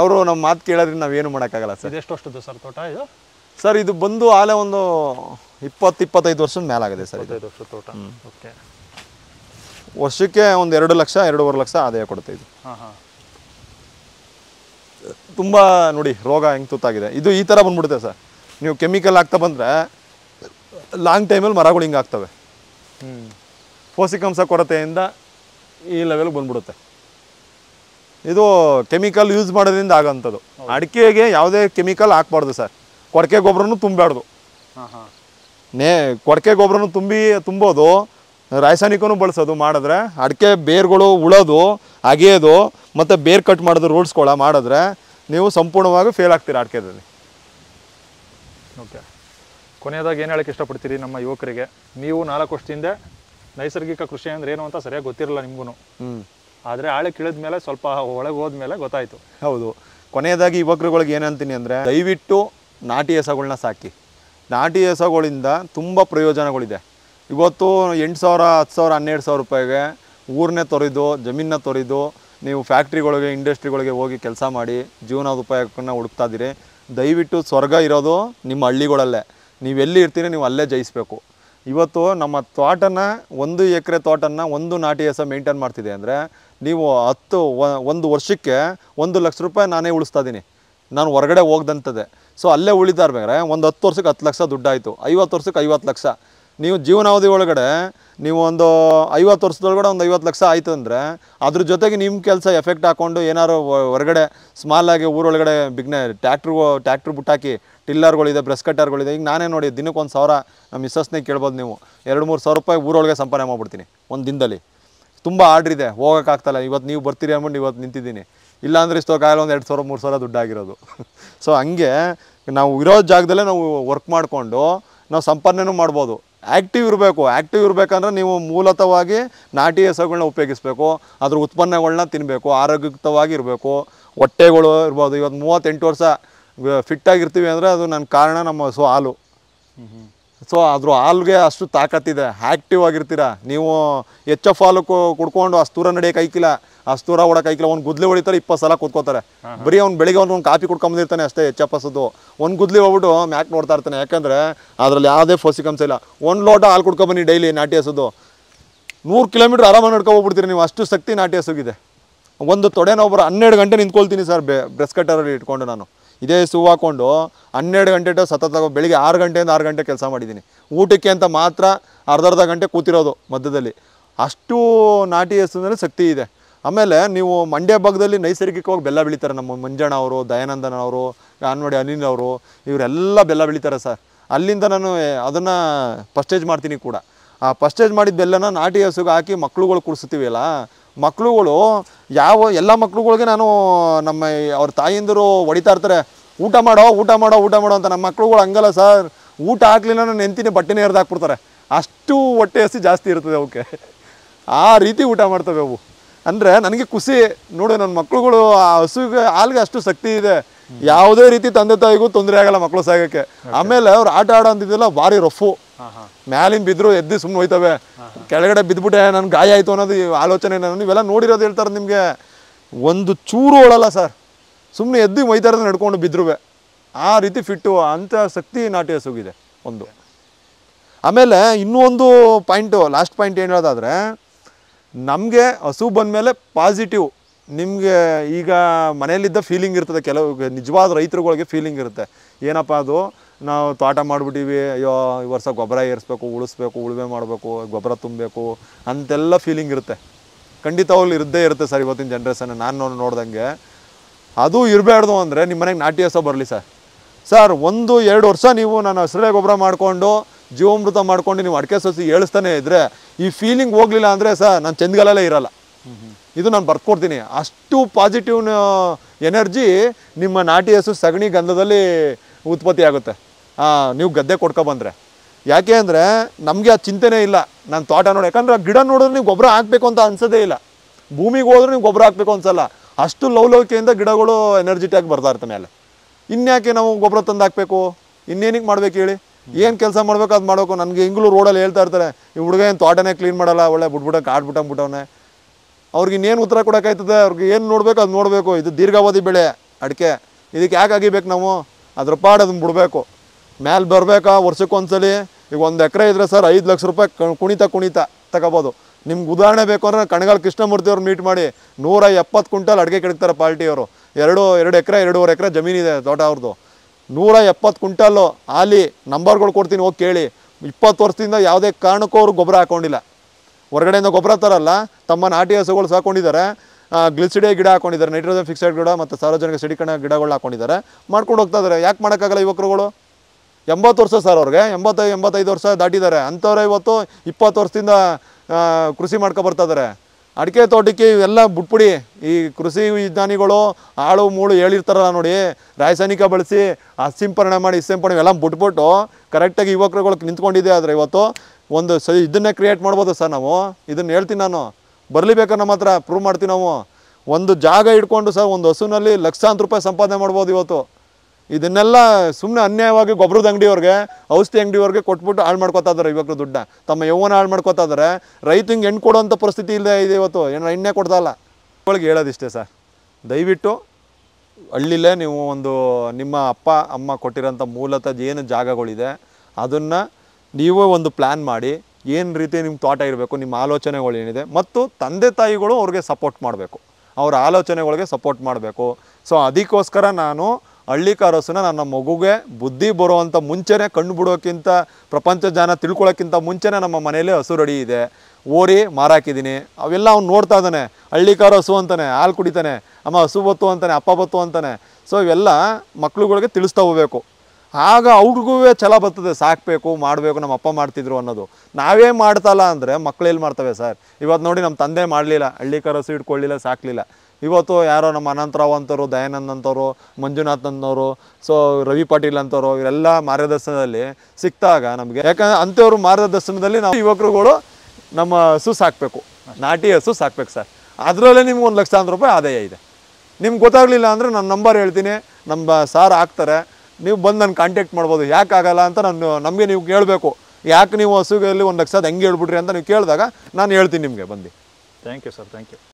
ಅವರು ನಮ್ಮ ಮಾತು ಕೇಳೋದ್ರಿಂದ ನಾವೇನು ಮಾಡೋಕ್ಕಾಗಲ್ಲ ಸರ್ ಎಷ್ಟು ಸರ್ ತೋಟ ಇದು ಸರ್ ಇದು ಬಂದು ಆಲೆ ಒಂದು ಇಪ್ಪತ್ತು ಇಪ್ಪತ್ತೈದು ವರ್ಷದ ಮೇಲಾಗಿದೆ ಸರ್ ಇದು ವರ್ಷ ತೋಟ ಓಕೆ ವರ್ಷಕ್ಕೆ ಒಂದು ಎರಡು ಲಕ್ಷ ಎರಡೂವರೆ ಲಕ್ಷ ಆದಾಯ ಕೊಡುತ್ತೆ ಇದು ತುಂಬ ನೋಡಿ ರೋಗ ಹೆಂಗೆ ತುತ್ತಾಗಿದೆ ಇದು ಈ ಥರ ಬಂದ್ಬಿಡುತ್ತೆ ಸರ್ ನೀವು ಕೆಮಿಕಲ್ ಹಾಕ್ತಾ ಬಂದರೆ ಲಾಂಗ್ ಟೈಮಲ್ಲಿ ಮರಗಳು ಹಿಂಗೆ ಆಗ್ತವೆ ಪೋಷಕಾಂಶ ಕೊರತೆಯಿಂದ ಈ ಲೆವೆಲ್ಗೆ ಬಂದ್ಬಿಡುತ್ತೆ ಇದು ಕೆಮಿಕಲ್ ಯೂಸ್ ಮಾಡೋದ್ರಿಂದ ಆಗೋಂಥದ್ದು ಅಡಿಕೆಗೆ ಯಾವುದೇ ಕೆಮಿಕಲ್ ಹಾಕ್ಬಾರ್ದು ಸರ್ ಕೊಡಕೆ ಗೊಬ್ಬರನು ತುಂಬಾಡ್ದು ನೇ ಕೊಡಕೆ ಗೊಬ್ಬರನು ತುಂಬಿ ತುಂಬೋದು ರಾಸಾಯನಿಕನೂ ಬಳಸೋದು ಮಾಡಿದ್ರೆ ಅಡಿಕೆ ಬೇರ್ಗಳು ಉಳೋದು ಅಗೆಯೋದು ಮತ್ತು ಬೇರ್ ಕಟ್ ಮಾಡೋದು ರೂಟ್ಸ್ಕೊಳ ಮಾಡಿದ್ರೆ ನೀವು ಸಂಪೂರ್ಣವಾಗಿ ಫೇಲ್ ಆಗ್ತೀರಿ ಅಡಿಕೆದಲ್ಲಿ ಓಕೆ ಕೊನೆಯದಾಗಿ ಏನು ಹೇಳಕ್ಕೆ ಇಷ್ಟಪಡ್ತೀರಿ ನಮ್ಮ ಯುವಕರಿಗೆ ನೀವು ನಾಲ್ಕು ವರ್ಷದಿಂದ ನೈಸರ್ಗಿಕ ಕೃಷಿ ಅಂದರೆ ಏನು ಅಂತ ಸರಿಯಾಗಿ ಗೊತ್ತಿರಲ್ಲ ನಿಮಗೂ ಆದರೆ ಆಳೆ ಕೀಳಿದ್ಮೇಲೆ ಮೇಲೆ ಸ್ವಲ್ಪ ಒಳಗೆ ಹೋದ್ಮೇಲೆ ಗೊತ್ತಾಯಿತು ಹೌದು ಕೊನೆಯದಾಗಿ ಯುವಕರುಗಳಿಗೆ ಏನಂತೀನಿ ಅಂದರೆ ದಯವಿಟ್ಟು ನಾಟಿ ಹೆಸಗಳನ್ನ ಸಾಕಿ ನಾಟಿ ಹೆಸಗಳಿಂದ ತುಂಬ ಪ್ರಯೋಜನಗಳಿದೆ ಇವತ್ತು ಎಂಟು ಸಾವಿರ ಹತ್ತು ಸಾವಿರ ಹನ್ನೆರಡು ಸಾವಿರ ರೂಪಾಯಿಗೆ ಊರನ್ನೇ ತೊರೆದು ಜಮೀನನ್ನ ತೊರೆದು ನೀವು ಫ್ಯಾಕ್ಟ್ರಿಗಳಿಗೆ ಇಂಡಸ್ಟ್ರಿಗಳಿಗೆ ಹೋಗಿ ಕೆಲಸ ಮಾಡಿ ಜೀವನೋಪಾಯಕ್ಕನ್ನು ಹುಡುಕ್ತಾ ಇದ್ದೀರಿ ದಯವಿಟ್ಟು ಸ್ವರ್ಗ ಇರೋದು ನಿಮ್ಮ ಹಳ್ಳಿಗಳಲ್ಲೇ ನೀವು ಎಲ್ಲಿ ಇರ್ತೀರಿ ನೀವು ಅಲ್ಲೇ ಜಯಿಸಬೇಕು ಇವತ್ತು ನಮ್ಮ ತೋಟನ ಒಂದು ಎಕರೆ ತೋಟನ ಒಂದು ನಾಟಿ ಹೆಸ ಮೇಂಟೈನ್ ಮಾಡ್ತಿದೆ ಅಂದರೆ ನೀವು ಹತ್ತು ಒಂದು ವರ್ಷಕ್ಕೆ ಒಂದು ಲಕ್ಷ ರೂಪಾಯಿ ನಾನೇ ಉಳಿಸ್ತಾ ಇದ್ದೀನಿ ನಾನು ಹೊರಗಡೆ ಹೋಗ್ದಂಥದ್ದೇ ಸೊ ಅಲ್ಲೇ ಉಳಿತಾ ಇರ್ಬೇಕಾರೆ ಒಂದು ಹತ್ತು ವರ್ಷಕ್ಕೆ ಹತ್ತು ಲಕ್ಷ ದುಡ್ಡಾಯಿತು ಐವತ್ತು ವರ್ಷಕ್ಕೆ ಐವತ್ತು ಲಕ್ಷ ನೀವು ಜೀವನಾವಧಿ ಒಳಗಡೆ ನೀವು ಒಂದು ಐವತ್ತು ವರ್ಷದೊಳಗಡೆ ಒಂದು ಐವತ್ತು ಲಕ್ಷ ಆಯಿತು ಅಂದರೆ ಅದ್ರ ಜೊತೆಗೆ ನಿಮ್ಮ ಕೆಲಸ ಎಫೆಕ್ಟ್ ಹಾಕ್ಕೊಂಡು ಏನಾರು ಹೊರಗಡೆ ಸ್ಮಾಲಾಗಿ ಊರೊಳಗಡೆ ಬಿಗ್ನೆ ಟ್ಯಾಕ್ಟ್ರು ಟ್ಯಾಕ್ಟ್ರ್ ಬುಟ್ಟಾಕಿ ಟಿಲ್ಲರ್ಗಳಿದೆ ಬ್ರೆಸ್ ಕಟ್ಟರ್ಗಳಿದೆ ಈಗ ನಾನೇ ನೋಡಿ ದಿನಕ್ಕೆ ಒಂದು ಸಾವಿರ ನಮ್ಮ ಮಿಸ್ಸಸ್ನೇ ಕೇಳ್ಬೋದು ನೀವು ಎರಡು ಮೂರು ಸಾವಿರ ರೂಪಾಯಿ ಊರೊಳಗೆ ಸಂಪಾದನೆ ಮಾಡ್ಬಿಡ್ತೀನಿ ಒಂದು ದಿನದಲ್ಲಿ ತುಂಬ ಆರ್ಡ್ರಿದೆ ಹೋಗೋಕ್ಕಾಗ್ತಲ್ಲ ಇವತ್ತು ನೀವು ಬರ್ತೀರಿ ಅಂದ್ಬಿಟ್ಟು ಇವತ್ತು ನಿಂತಿದ್ದೀನಿ ಇಲ್ಲಾಂದರೆ ಇಷ್ಟೋ ಕಾಯಿಲೆ ಒಂದು ಎರಡು ಸಾವಿರ ಮೂರು ಸಾವಿರ ಆಗಿರೋದು ಸೊ ಹಂಗೆ ನಾವು ಇರೋ ಜಾಗದಲ್ಲೇ ನಾವು ವರ್ಕ್ ಮಾಡಿಕೊಂಡು ನಾವು ಸಂಪಾದನೆನೂ ಮಾಡ್ಬೋದು ಆ್ಯಕ್ಟಿವ್ ಇರಬೇಕು ಆ್ಯಕ್ಟಿವ್ ಇರಬೇಕಂದ್ರೆ ನೀವು ಮೂಲತವಾಗಿ ನಾಟಿ ಹೆಸರುಗಳನ್ನ ಉಪಯೋಗಿಸಬೇಕು ಅದ್ರ ಉತ್ಪನ್ನಗಳನ್ನ ತಿನ್ನಬೇಕು ಆರೋಗ್ಯಯುಕ್ತವಾಗಿ ಇರಬೇಕು ಹೊಟ್ಟೆಗಳು ಇರ್ಬೋದು ಇವತ್ತು ಮೂವತ್ತೆಂಟು ವರ್ಷ ಫಿಟ್ಟಾಗಿರ್ತೀವಿ ಅಂದರೆ ಅದು ನನ್ನ ಕಾರಣ ನಮ್ಮ ಸೊ ಹಾಲು ಸೊ ಅದ್ರ ಹಾಲ್ಗೆ ಅಷ್ಟು ತಾಕತ್ತಿದೆ ಆ್ಯಕ್ಟಿವ್ ಆಗಿರ್ತೀರ ನೀವು ಎಚ್ ಎಫ್ ಹಾಲಕ್ಕೂ ಕುಡ್ಕೊಂಡು ಅಸ್ತೂರ ನಡೆಯೋಕೆ ಐಕಿಲ್ಲ ಅಸ್ತೂರ ಓಡಕ್ಕೆ ಐಕಿಲ್ಲ ಒಂದು ಗುದ್ಲಿ ಹೊಡಿತಾರೆ ಇಪ್ಪತ್ತು ಸಲ ಕೂತ್ಕೋತಾರೆ ಬರೀ ಅವ್ನು ಬೆಳಿಗ್ಗೆ ಒಂದು ಒಂದು ಕಾಪಿ ಕುಡ್ಕೊಂಬಂದಿರ್ತಾನೆ ಅಷ್ಟೇ ಎಚ್ ಎಫ್ ಒಂದು ಗುದ್ಲಿ ಹೋಗ್ಬಿಟ್ಟು ಮ್ಯಾಕ್ ನೋಡ್ತಾ ಇರ್ತಾನೆ ಯಾಕಂದರೆ ಅದರಲ್ಲಿ ಯಾವುದೇ ಫೋಸಿಕಂಶ ಇಲ್ಲ ಒಂದು ಲೋಟ ಹಾಲು ಕುಡ್ಕೊಂಬನ್ನಿ ಡೈಲಿ ನಾಟಿ ಹಸದ್ದು ನೂರು ಕಿಲೋಮೀಟ್ರ್ ಆರಾಮಾಗಿ ನಡ್ಕೊಬೋಗ್ಬಿಡ್ತೀರಿ ನೀವು ಅಷ್ಟು ಶಕ್ತಿ ನಾಟಿ ಹಸುಗಿದೆ ಒಂದು ತೊಡೆನ ಒಬ್ಬರು ಹನ್ನೆರಡು ಗಂಟೆ ನಿಂತ್ಕೊಳ್ತೀನಿ ಸರ್ ಬೆ ಬ್ರೆಸ್ ಕಟ್ಟರಲ್ಲಿ ಇಟ್ಕೊಂಡು ನಾನು ಇದೇ ಸೂ ಹಾಕ್ಕೊಂಡು ಹನ್ನೆರಡು ಗಂಟೆ ಟು ಸತತ ಬೆಳಿಗ್ಗೆ ಆರು ಗಂಟೆಯಿಂದ ಆರು ಗಂಟೆ ಕೆಲಸ ಮಾಡಿದ್ದೀನಿ ಊಟಕ್ಕೆ ಅಂತ ಮಾತ್ರ ಅರ್ಧ ಅರ್ಧ ಗಂಟೆ ಕೂತಿರೋದು ಮಧ್ಯದಲ್ಲಿ ಅಷ್ಟು ನಾಟಿ ಹೆಸರು ಶಕ್ತಿ ಇದೆ ಆಮೇಲೆ ನೀವು ಮಂಡ್ಯ ಭಾಗದಲ್ಲಿ ನೈಸರ್ಗಿಕವಾಗಿ ಬೆಲ್ಲ ಬೆಳೀತಾರೆ ನಮ್ಮ ಮಂಜಣ್ಣ ಅವರು ದಯಾನಂದನ ಅವರು ಅನಿಲ್ ಅವರು ಇವರೆಲ್ಲ ಬೆಲ್ಲ ಬೆಳಿತಾರೆ ಸರ್ ಅಲ್ಲಿಂದ ನಾನು ಅದನ್ನು ಪಸ್ಟೇಜ್ ಮಾಡ್ತೀನಿ ಕೂಡ ಆ ಪಸ್ಟೇಜ್ ಮಾಡಿದ ಬೆಲ್ಲನ ನಾಟಿ ಹಸುಗೆ ಹಾಕಿ ಮಕ್ಳುಗಳು ಕುಡಿಸ್ತೀವಿ ಅಲ್ಲ ಮಕ್ಕಳುಗಳು ಯಾವ ಎಲ್ಲ ಮಕ್ಕಳುಗಳಿಗೆ ನಾನು ನಮ್ಮ ಅವ್ರ ತಾಯಿಂದರು ಹೊಡಿತಾ ಇರ್ತಾರೆ ಊಟ ಮಾಡೋ ಊಟ ಮಾಡೋ ಊಟ ಮಾಡೋ ಅಂತ ನಮ್ಮ ಮಕ್ಳುಗಳು ಹಂಗಲ್ಲ ಸರ್ ಊಟ ಹಾಕ್ಲಿಲ್ಲ ನಾನು ನೆಂತಿನಿ ಬಟ್ಟೆನೇ ಎರಡು ಹಾಕ್ಬಿಡ್ತಾರೆ ಅಷ್ಟು ಹೊಟ್ಟೆ ಹಸಿ ಜಾಸ್ತಿ ಇರ್ತದೆ ಅವಕ್ಕೆ ಆ ರೀತಿ ಊಟ ಮಾಡ್ತವೆ ಅವು ಅಂದರೆ ನನಗೆ ಖುಷಿ ನೋಡು ನನ್ನ ಮಕ್ಳುಗಳು ಆ ಹಸುವಿಗೆ ಹಾಲಿಗೆ ಅಷ್ಟು ಶಕ್ತಿ ಇದೆ ಯಾವುದೇ ರೀತಿ ತಂದೆ ತಾಯಿಗೂ ತೊಂದರೆ ಆಗಲ್ಲ ಮಕ್ಕಳು ಸಾಗಕ್ಕೆ ಆಮೇಲೆ ಅವ್ರು ಆಟ ಆಡ ಬಾರಿ ಭಾರಿ ರಫು ಮ್ಯಾಲಿನ ಬಿದ್ರು ಎದ್ದು ಸುಮ್ಮನೆ ಹೋಯ್ತವೆ ಕೆಳಗಡೆ ಬಿದ್ಬಿಟ್ಟೆ ನನ್ ಗಾಯ ಆಯ್ತು ಅನ್ನೋದು ಆಲೋಚನೆ ನಾನು ನೀವೆಲ್ಲ ನೋಡಿರೋದು ಹೇಳ್ತಾರೆ ನಿಮಗೆ ಒಂದು ಚೂರು ಓಡಲ್ಲ ಸರ್ ಸುಮ್ಮನೆ ಎದ್ದು ಮೈದಾರದ ನಡ್ಕೊಂಡು ಬಿದ್ರುವೆ ಆ ರೀತಿ ಫಿಟ್ಟು ಅಂಥ ಶಕ್ತಿ ನಾಟಿ ಹಸುಗಿದೆ ಒಂದು ಆಮೇಲೆ ಇನ್ನೂ ಒಂದು ಪಾಯಿಂಟು ಲಾಸ್ಟ್ ಪಾಯಿಂಟ್ ಏನು ಹೇಳೋದಾದ್ರೆ ನಮಗೆ ಹಸು ಬಂದಮೇಲೆ ಪಾಸಿಟಿವ್ ನಿಮಗೆ ಈಗ ಮನೆಯಲ್ಲಿದ್ದ ಫೀಲಿಂಗ್ ಇರ್ತದೆ ಕೆಲವು ನಿಜವಾದ ರೈತರುಗಳಿಗೆ ಫೀಲಿಂಗ್ ಇರುತ್ತೆ ಏನಪ್ಪ ಅದು ನಾವು ತೋಟ ಮಾಡಿಬಿಟ್ಟಿವಿ ಅಯ್ಯೋ ಈ ವರ್ಷ ಗೊಬ್ಬರ ಏರಿಸ್ಬೇಕು ಉಳಿಸ್ಬೇಕು ಉಳುಮೆ ಮಾಡಬೇಕು ಗೊಬ್ಬರ ತುಂಬಬೇಕು ಅಂತೆಲ್ಲ ಫೀಲಿಂಗ್ ಇರುತ್ತೆ ಖಂಡಿತವಾಗ್ಲೂ ಇರದೇ ಇರುತ್ತೆ ಸರ್ ಇವತ್ತಿನ ಜನ್ರೇಷನ್ ನಾನು ನೋಡ್ದಂಗೆ ಅದು ಇರಬಾರ್ದು ಅಂದರೆ ನಿಮ್ಮ ಮನೆಗೆ ನಾಟಿ ಹಸು ಬರಲಿ ಸರ್ ಸರ್ ಒಂದು ಎರಡು ವರ್ಷ ನೀವು ನಾನು ಹಸಿರೆ ಗೊಬ್ಬರ ಮಾಡಿಕೊಂಡು ಜೀವಾಮೃತ ಮಾಡ್ಕೊಂಡು ನೀವು ಅಡಿಕೆ ಸಸಿ ಏಳಿಸ್ತಾನೆ ಇದ್ದರೆ ಈ ಫೀಲಿಂಗ್ ಹೋಗಲಿಲ್ಲ ಅಂದರೆ ಸರ್ ನಾನು ಚೆಂದಗಲ್ಲೇ ಇರೋಲ್ಲ ಇದು ನಾನು ಬರ್ಕೊಡ್ತೀನಿ ಅಷ್ಟು ಪಾಸಿಟಿವ್ ಎನರ್ಜಿ ನಿಮ್ಮ ನಾಟಿ ಹಸು ಸಗಣಿ ಗಂಧದಲ್ಲಿ ಉತ್ಪತ್ತಿ ಆಗುತ್ತೆ ನೀವು ಗದ್ದೆ ಕೊಡ್ಕೊ ಬಂದರೆ ಯಾಕೆ ಅಂದರೆ ನಮಗೆ ಆ ಚಿಂತೆನೇ ಇಲ್ಲ ನಾನು ತೋಟ ನೋಡಿ ಯಾಕಂದ್ರೆ ಗಿಡ ನೋಡಿದ್ರೆ ನೀವು ಗೊಬ್ಬರ ಹಾಕಬೇಕು ಅಂತ ಅನ್ಸೋದೇ ಇಲ್ಲ ಭೂಮಿಗೆ ಹೋದ್ರೆ ನೀವು ಗೊಬ್ಬರ ಹಾಕಬೇಕು ಅನ್ಸಲ್ಲ ಅಷ್ಟು ಲವಲವಿಕೆಯಿಂದ ಗಿಡಗಳು ಎನರ್ಜಿಟಿಯಾಗಿ ಬರ್ತಾ ಇರ್ತಾನೆ ಅಲ್ಲ ಇನ್ಯಾಕೆ ನಾವು ಗೊಬ್ಬರ ತಂದು ಹಾಕಬೇಕು ಇನ್ನೇನಿಗೆ ಮಾಡ್ಬೇಕು ಹೇಳಿ ಏನು ಕೆಲಸ ಮಾಡ್ಬೇಕು ಅದು ಮಾಡಬೇಕು ನನಗೆ ಹಿಂಗ್ಳು ರೋಡಲ್ಲಿ ಹೇಳ್ತಾ ಇರ್ತಾರೆ ಈ ಹುಡುಗ ಏನು ತೋಟನೇ ಕ್ಲೀನ್ ಮಾಡಲ್ಲ ಒಳ್ಳೆ ಬಿಟ್ಬಿಟ್ಟಂಗೆ ಕಾಡ್ಬಿಟ್ಟಂಗೆ ಬಿಟ್ಟವನೇ ಅವ್ರಿಗೆ ಇನ್ನೇನು ಉತ್ತರ ಕೊಡೋಕ್ಕಾಯ್ತದೆ ಅವ್ರಿಗೆ ಏನು ನೋಡಬೇಕು ಅದು ನೋಡಬೇಕು ಇದು ದೀರ್ಘಾವಧಿ ಬೆಳೆ ಅಡಿಕೆ ಇದಕ್ಕೆ ಯಾಕೆ ಅಗಿಬೇಕು ನಾವು ಅದ್ರ ಪಾಡು ಅದನ್ನು ಬಿಡಬೇಕು ಮ್ಯಾಲೆ ಬರಬೇಕಾ ವರ್ಷಕ್ಕೊಂದ್ಸಲಿ ಈಗ ಒಂದು ಎಕರೆ ಇದ್ದರೆ ಸರ್ ಐದು ಲಕ್ಷ ರೂಪಾಯಿ ಕುಣಿತ ಕುಣಿತ ತಗೋಬೋದು ನಿಮ್ಗೆ ಉದಾಹರಣೆ ಬೇಕು ಅಂದರೆ ಕಣಗಾಲ್ ಕೃಷ್ಣಮೂರ್ತಿ ಅವ್ರು ಮೀಟ್ ಮಾಡಿ ನೂರ ಎಪ್ಪತ್ತು ಕ್ವಿಂಟಲ್ ಅಡುಗೆ ಕೆಡಕ್ತಾರೆ ಪಾರ್ಟಿಯವರು ಎರಡು ಎರಡು ಎಕರೆ ಎರಡೂವರೆ ಎಕರೆ ಜಮೀನಿದೆ ತೋಟ ಅವ್ರದ್ದು ನೂರ ಎಪ್ಪತ್ತು ಕ್ವಿಂಟಲ್ಲು ಆಲಿ ನಂಬರ್ಗಳು ಕೊಡ್ತೀನಿ ಹೋಗಿ ಕೇಳಿ ಇಪ್ಪತ್ತು ವರ್ಷದಿಂದ ಯಾವುದೇ ಕಾರಣಕ್ಕೂ ಅವ್ರಿಗೆ ಗೊಬ್ಬರ ಹಾಕ್ಕೊಂಡಿಲ್ಲ ಹೊರಗಡೆಯಿಂದ ಗೊಬ್ಬರ ತರಲ್ಲ ತಮ್ಮ ನಾಟಿ ಹಸುಗಳು ಸಾಕೊಂಡಿದ್ದಾರೆ ಗ್ಲಿಸಿಡೆ ಗಿಡ ಹಾಕೊಂಡಿದ್ದಾರೆ ನೈಟ್ರೋಜನ್ ಫಿಕ್ಸೈಡ್ ಗಿಡ ಮತ್ತು ಸಾರ್ವಜನಿಕ ಸಿಡಿಕಣ ಗಿಡಗಳು ಹಾಕೊಂಡಿದ್ದಾರೆ ಮಾಡ್ಕೊಂಡು ಹೋಗ್ತಾ ಇದ್ದಾರೆ ಯಾಕೆ ಮಾಡೋಕ್ಕಾಗಲ್ಲ ಯುವಕರುಗಳು ಎಂಬತ್ತು ವರ್ಷ ಸರ್ ಅವ್ರಿಗೆ ಎಂಬತ್ತೈ ಎಂಬತ್ತೈದು ವರ್ಷ ದಾಟಿದ್ದಾರೆ ಅಂಥವ್ರು ಇವತ್ತು ಇಪ್ಪತ್ತು ವರ್ಷದಿಂದ ಕೃಷಿ ಮಾಡ್ಕೊ ಬರ್ತಾ ಇದ್ದಾರೆ ಅಡಿಕೆ ತೋಟಕ್ಕೆ ಇವೆಲ್ಲ ಬಿಟ್ಬಿಡಿ ಈ ಕೃಷಿ ವಿಜ್ಞಾನಿಗಳು ಆಳು ಮೂಳು ಹೇಳಿರ್ತಾರಲ್ಲ ನೋಡಿ ರಾಸಾಯನಿಕ ಬಳಸಿ ಆ ಮಾಡಿ ಸಿಂಪರಣೆ ಎಲ್ಲ ಬಿಟ್ಬಿಟ್ಟು ಕರೆಕ್ಟಾಗಿ ಯುವಕರುಗಳಿಗೆ ನಿಂತ್ಕೊಂಡಿದೆ ಆದರೆ ಇವತ್ತು ಒಂದು ಸ ಇದನ್ನೇ ಕ್ರಿಯೇಟ್ ಮಾಡ್ಬೋದು ಸರ್ ನಾವು ಇದನ್ನು ಹೇಳ್ತೀನಿ ನಾನು ಬರಲಿ ನಮ್ಮ ಹತ್ರ ಪ್ರೂವ್ ಮಾಡ್ತೀನಿ ನಾವು ಒಂದು ಜಾಗ ಇಟ್ಕೊಂಡು ಸರ್ ಒಂದು ಹಸುವಿನಲ್ಲಿ ಲಕ್ಷಾಂತರ ರೂಪಾಯಿ ಸಂಪಾದನೆ ಮಾಡ್ಬೋದು ಇವತ್ತು ಇದನ್ನೆಲ್ಲ ಸುಮ್ಮನೆ ಅನ್ಯಾಯವಾಗಿ ಗೊಬ್ಬರದ ಅಂಗಡಿಯವ್ರಿಗೆ ಔಷಧಿ ಅಂಗಡಿಯವ್ರಿಗೆ ಕೊಟ್ಬಿಟ್ಟು ಹಾಳು ಮಾಡ್ಕೋತಾ ಇದ್ದಾರೆ ಇವತ್ತು ದುಡ್ಡ ತಮ್ಮ ಯೌವನ ಹಾಳು ಮಾಡ್ಕೋತಾ ಇದ್ದಾರೆ ರೈತಂಗೆ ಹೆಣ್ಣು ಕೊಡುವಂಥ ಪರಿಸ್ಥಿತಿ ಇಲ್ಲದೆ ಇದೆ ಇವತ್ತು ಏನೋ ಎಣ್ಣೆ ಕೊಡ್ತಾ ಇಲ್ಲ ಅವಳಿಗೆ ಹೇಳೋದಿಷ್ಟೇ ಸರ್ ದಯವಿಟ್ಟು ಹಳ್ಳಿಲೇ ನೀವು ಒಂದು ನಿಮ್ಮ ಅಪ್ಪ ಅಮ್ಮ ಕೊಟ್ಟಿರೋಂಥ ಮೂಲತಃ ಏನು ಜಾಗಗಳಿದೆ ಅದನ್ನು ನೀವೇ ಒಂದು ಪ್ಲ್ಯಾನ್ ಮಾಡಿ ಏನು ರೀತಿ ನಿಮ್ಮ ತೋಟ ಇರಬೇಕು ನಿಮ್ಮ ಆಲೋಚನೆಗಳು ಏನಿದೆ ಮತ್ತು ತಂದೆ ತಾಯಿಗಳು ಅವ್ರಿಗೆ ಸಪೋರ್ಟ್ ಮಾಡಬೇಕು ಅವರ ಆಲೋಚನೆಗಳಿಗೆ ಸಪೋರ್ಟ್ ಮಾಡಬೇಕು ಸೊ ಅದಕ್ಕೋಸ್ಕರ ನಾನು ಹಳ್ಳಿಕಾರಸನ್ನ ನನ್ನ ಮಗುಗೆ ಬುದ್ಧಿ ಬರುವಂಥ ಮುಂಚೆನೇ ಕಣ್ಣು ಬಿಡೋಕ್ಕಿಂತ ಪ್ರಪಂಚ ಜನ ತಿಳ್ಕೊಳ್ಳೋಕ್ಕಿಂತ ಮುಂಚೆನೇ ನಮ್ಮ ಮನೆಯಲ್ಲಿ ಹಸು ರೆಡಿ ಇದೆ ಓರಿ ಮಾರಾಕಿದ್ದೀನಿ ಅವೆಲ್ಲ ಅವ್ನು ನೋಡ್ತಾ ಇದ್ದಾನೆ ಹಳ್ಳಿಕಾರ ಹಸು ಅಂತಾನೆ ಹಾಲು ಕುಡಿತಾನೆ ಅಮ್ಮ ಹಸು ಬತ್ತು ಅಂತಾನೆ ಅಪ್ಪ ಬತ್ತು ಅಂತಾನೆ ಸೊ ಇವೆಲ್ಲ ಮಕ್ಳುಗಳಿಗೆ ತಿಳಿಸ್ತಾ ಹೋಗ್ಬೇಕು ಆಗ ಅವ್ರಿಗೂ ಛಲ ಬರ್ತದೆ ಸಾಕಬೇಕು ಮಾಡಬೇಕು ನಮ್ಮ ಅಪ್ಪ ಮಾಡ್ತಿದ್ರು ಅನ್ನೋದು ನಾವೇ ಮಾಡ್ತಲ್ಲ ಅಂದರೆ ಎಲ್ಲಿ ಮಾಡ್ತವೆ ಸರ್ ಇವತ್ತು ನೋಡಿ ನಮ್ಮ ತಂದೆ ಮಾಡಲಿಲ್ಲ ಹಳ್ಳಿ ಕರಸು ಇಟ್ಕೊಳ್ಳಿಲ್ಲ ಸಾಕಲಿಲ್ಲ ಇವತ್ತು ಯಾರೋ ನಮ್ಮ ಅನಂತರಾವ್ ಅಂತವರು ದಯಾನಂದ್ ಅಂತವರು ಮಂಜುನಾಥ್ ಸೊ ರವಿ ಪಾಟೀಲ್ ಅಂತವರು ಇವರೆಲ್ಲ ಮಾರ್ಗದರ್ಶನದಲ್ಲಿ ಸಿಕ್ತಾಗ ನಮಗೆ ಯಾಕಂದ್ರೆ ಅಂಥವ್ರು ಮಾರ್ಗದರ್ಶನದಲ್ಲಿ ನಾವು ಯುವಕರುಗಳು ನಮ್ಮ ಹಸು ಸಾಕಬೇಕು ನಾಟಿ ಹಸು ಸಾಕಬೇಕು ಸರ್ ಅದರಲ್ಲೇ ನಿಮ್ಗೆ ಒಂದು ಲಕ್ಷಾಂತರ ರೂಪಾಯಿ ಆದಾಯ ಇದೆ ನಿಮ್ಗೆ ಗೊತ್ತಾಗಲಿಲ್ಲ ಅಂದರೆ ನನ್ನ ನಂಬರ್ ಹೇಳ್ತೀನಿ ನಮ್ಮ ಸಾರ್ ಹಾಕ್ತಾರೆ ನೀವು ಬಂದು ನಾನು ಕಾಂಟ್ಯಾಕ್ಟ್ ಮಾಡ್ಬೋದು ಆಗಲ್ಲ ಅಂತ ನಾನು ನಮಗೆ ನೀವು ಕೇಳಬೇಕು ಯಾಕೆ ನೀವು ಹಸುಗೆಯಲ್ಲಿ ಒಂದು ಲಕ್ಷದ ಹೆಂಗೆ ಹೇಳ್ಬಿಟ್ರಿ ಅಂತ ನೀವು ಕೇಳಿದಾಗ ನಾನು ಹೇಳ್ತೀನಿ ನಿಮಗೆ ಬಂದು thank you sir thank you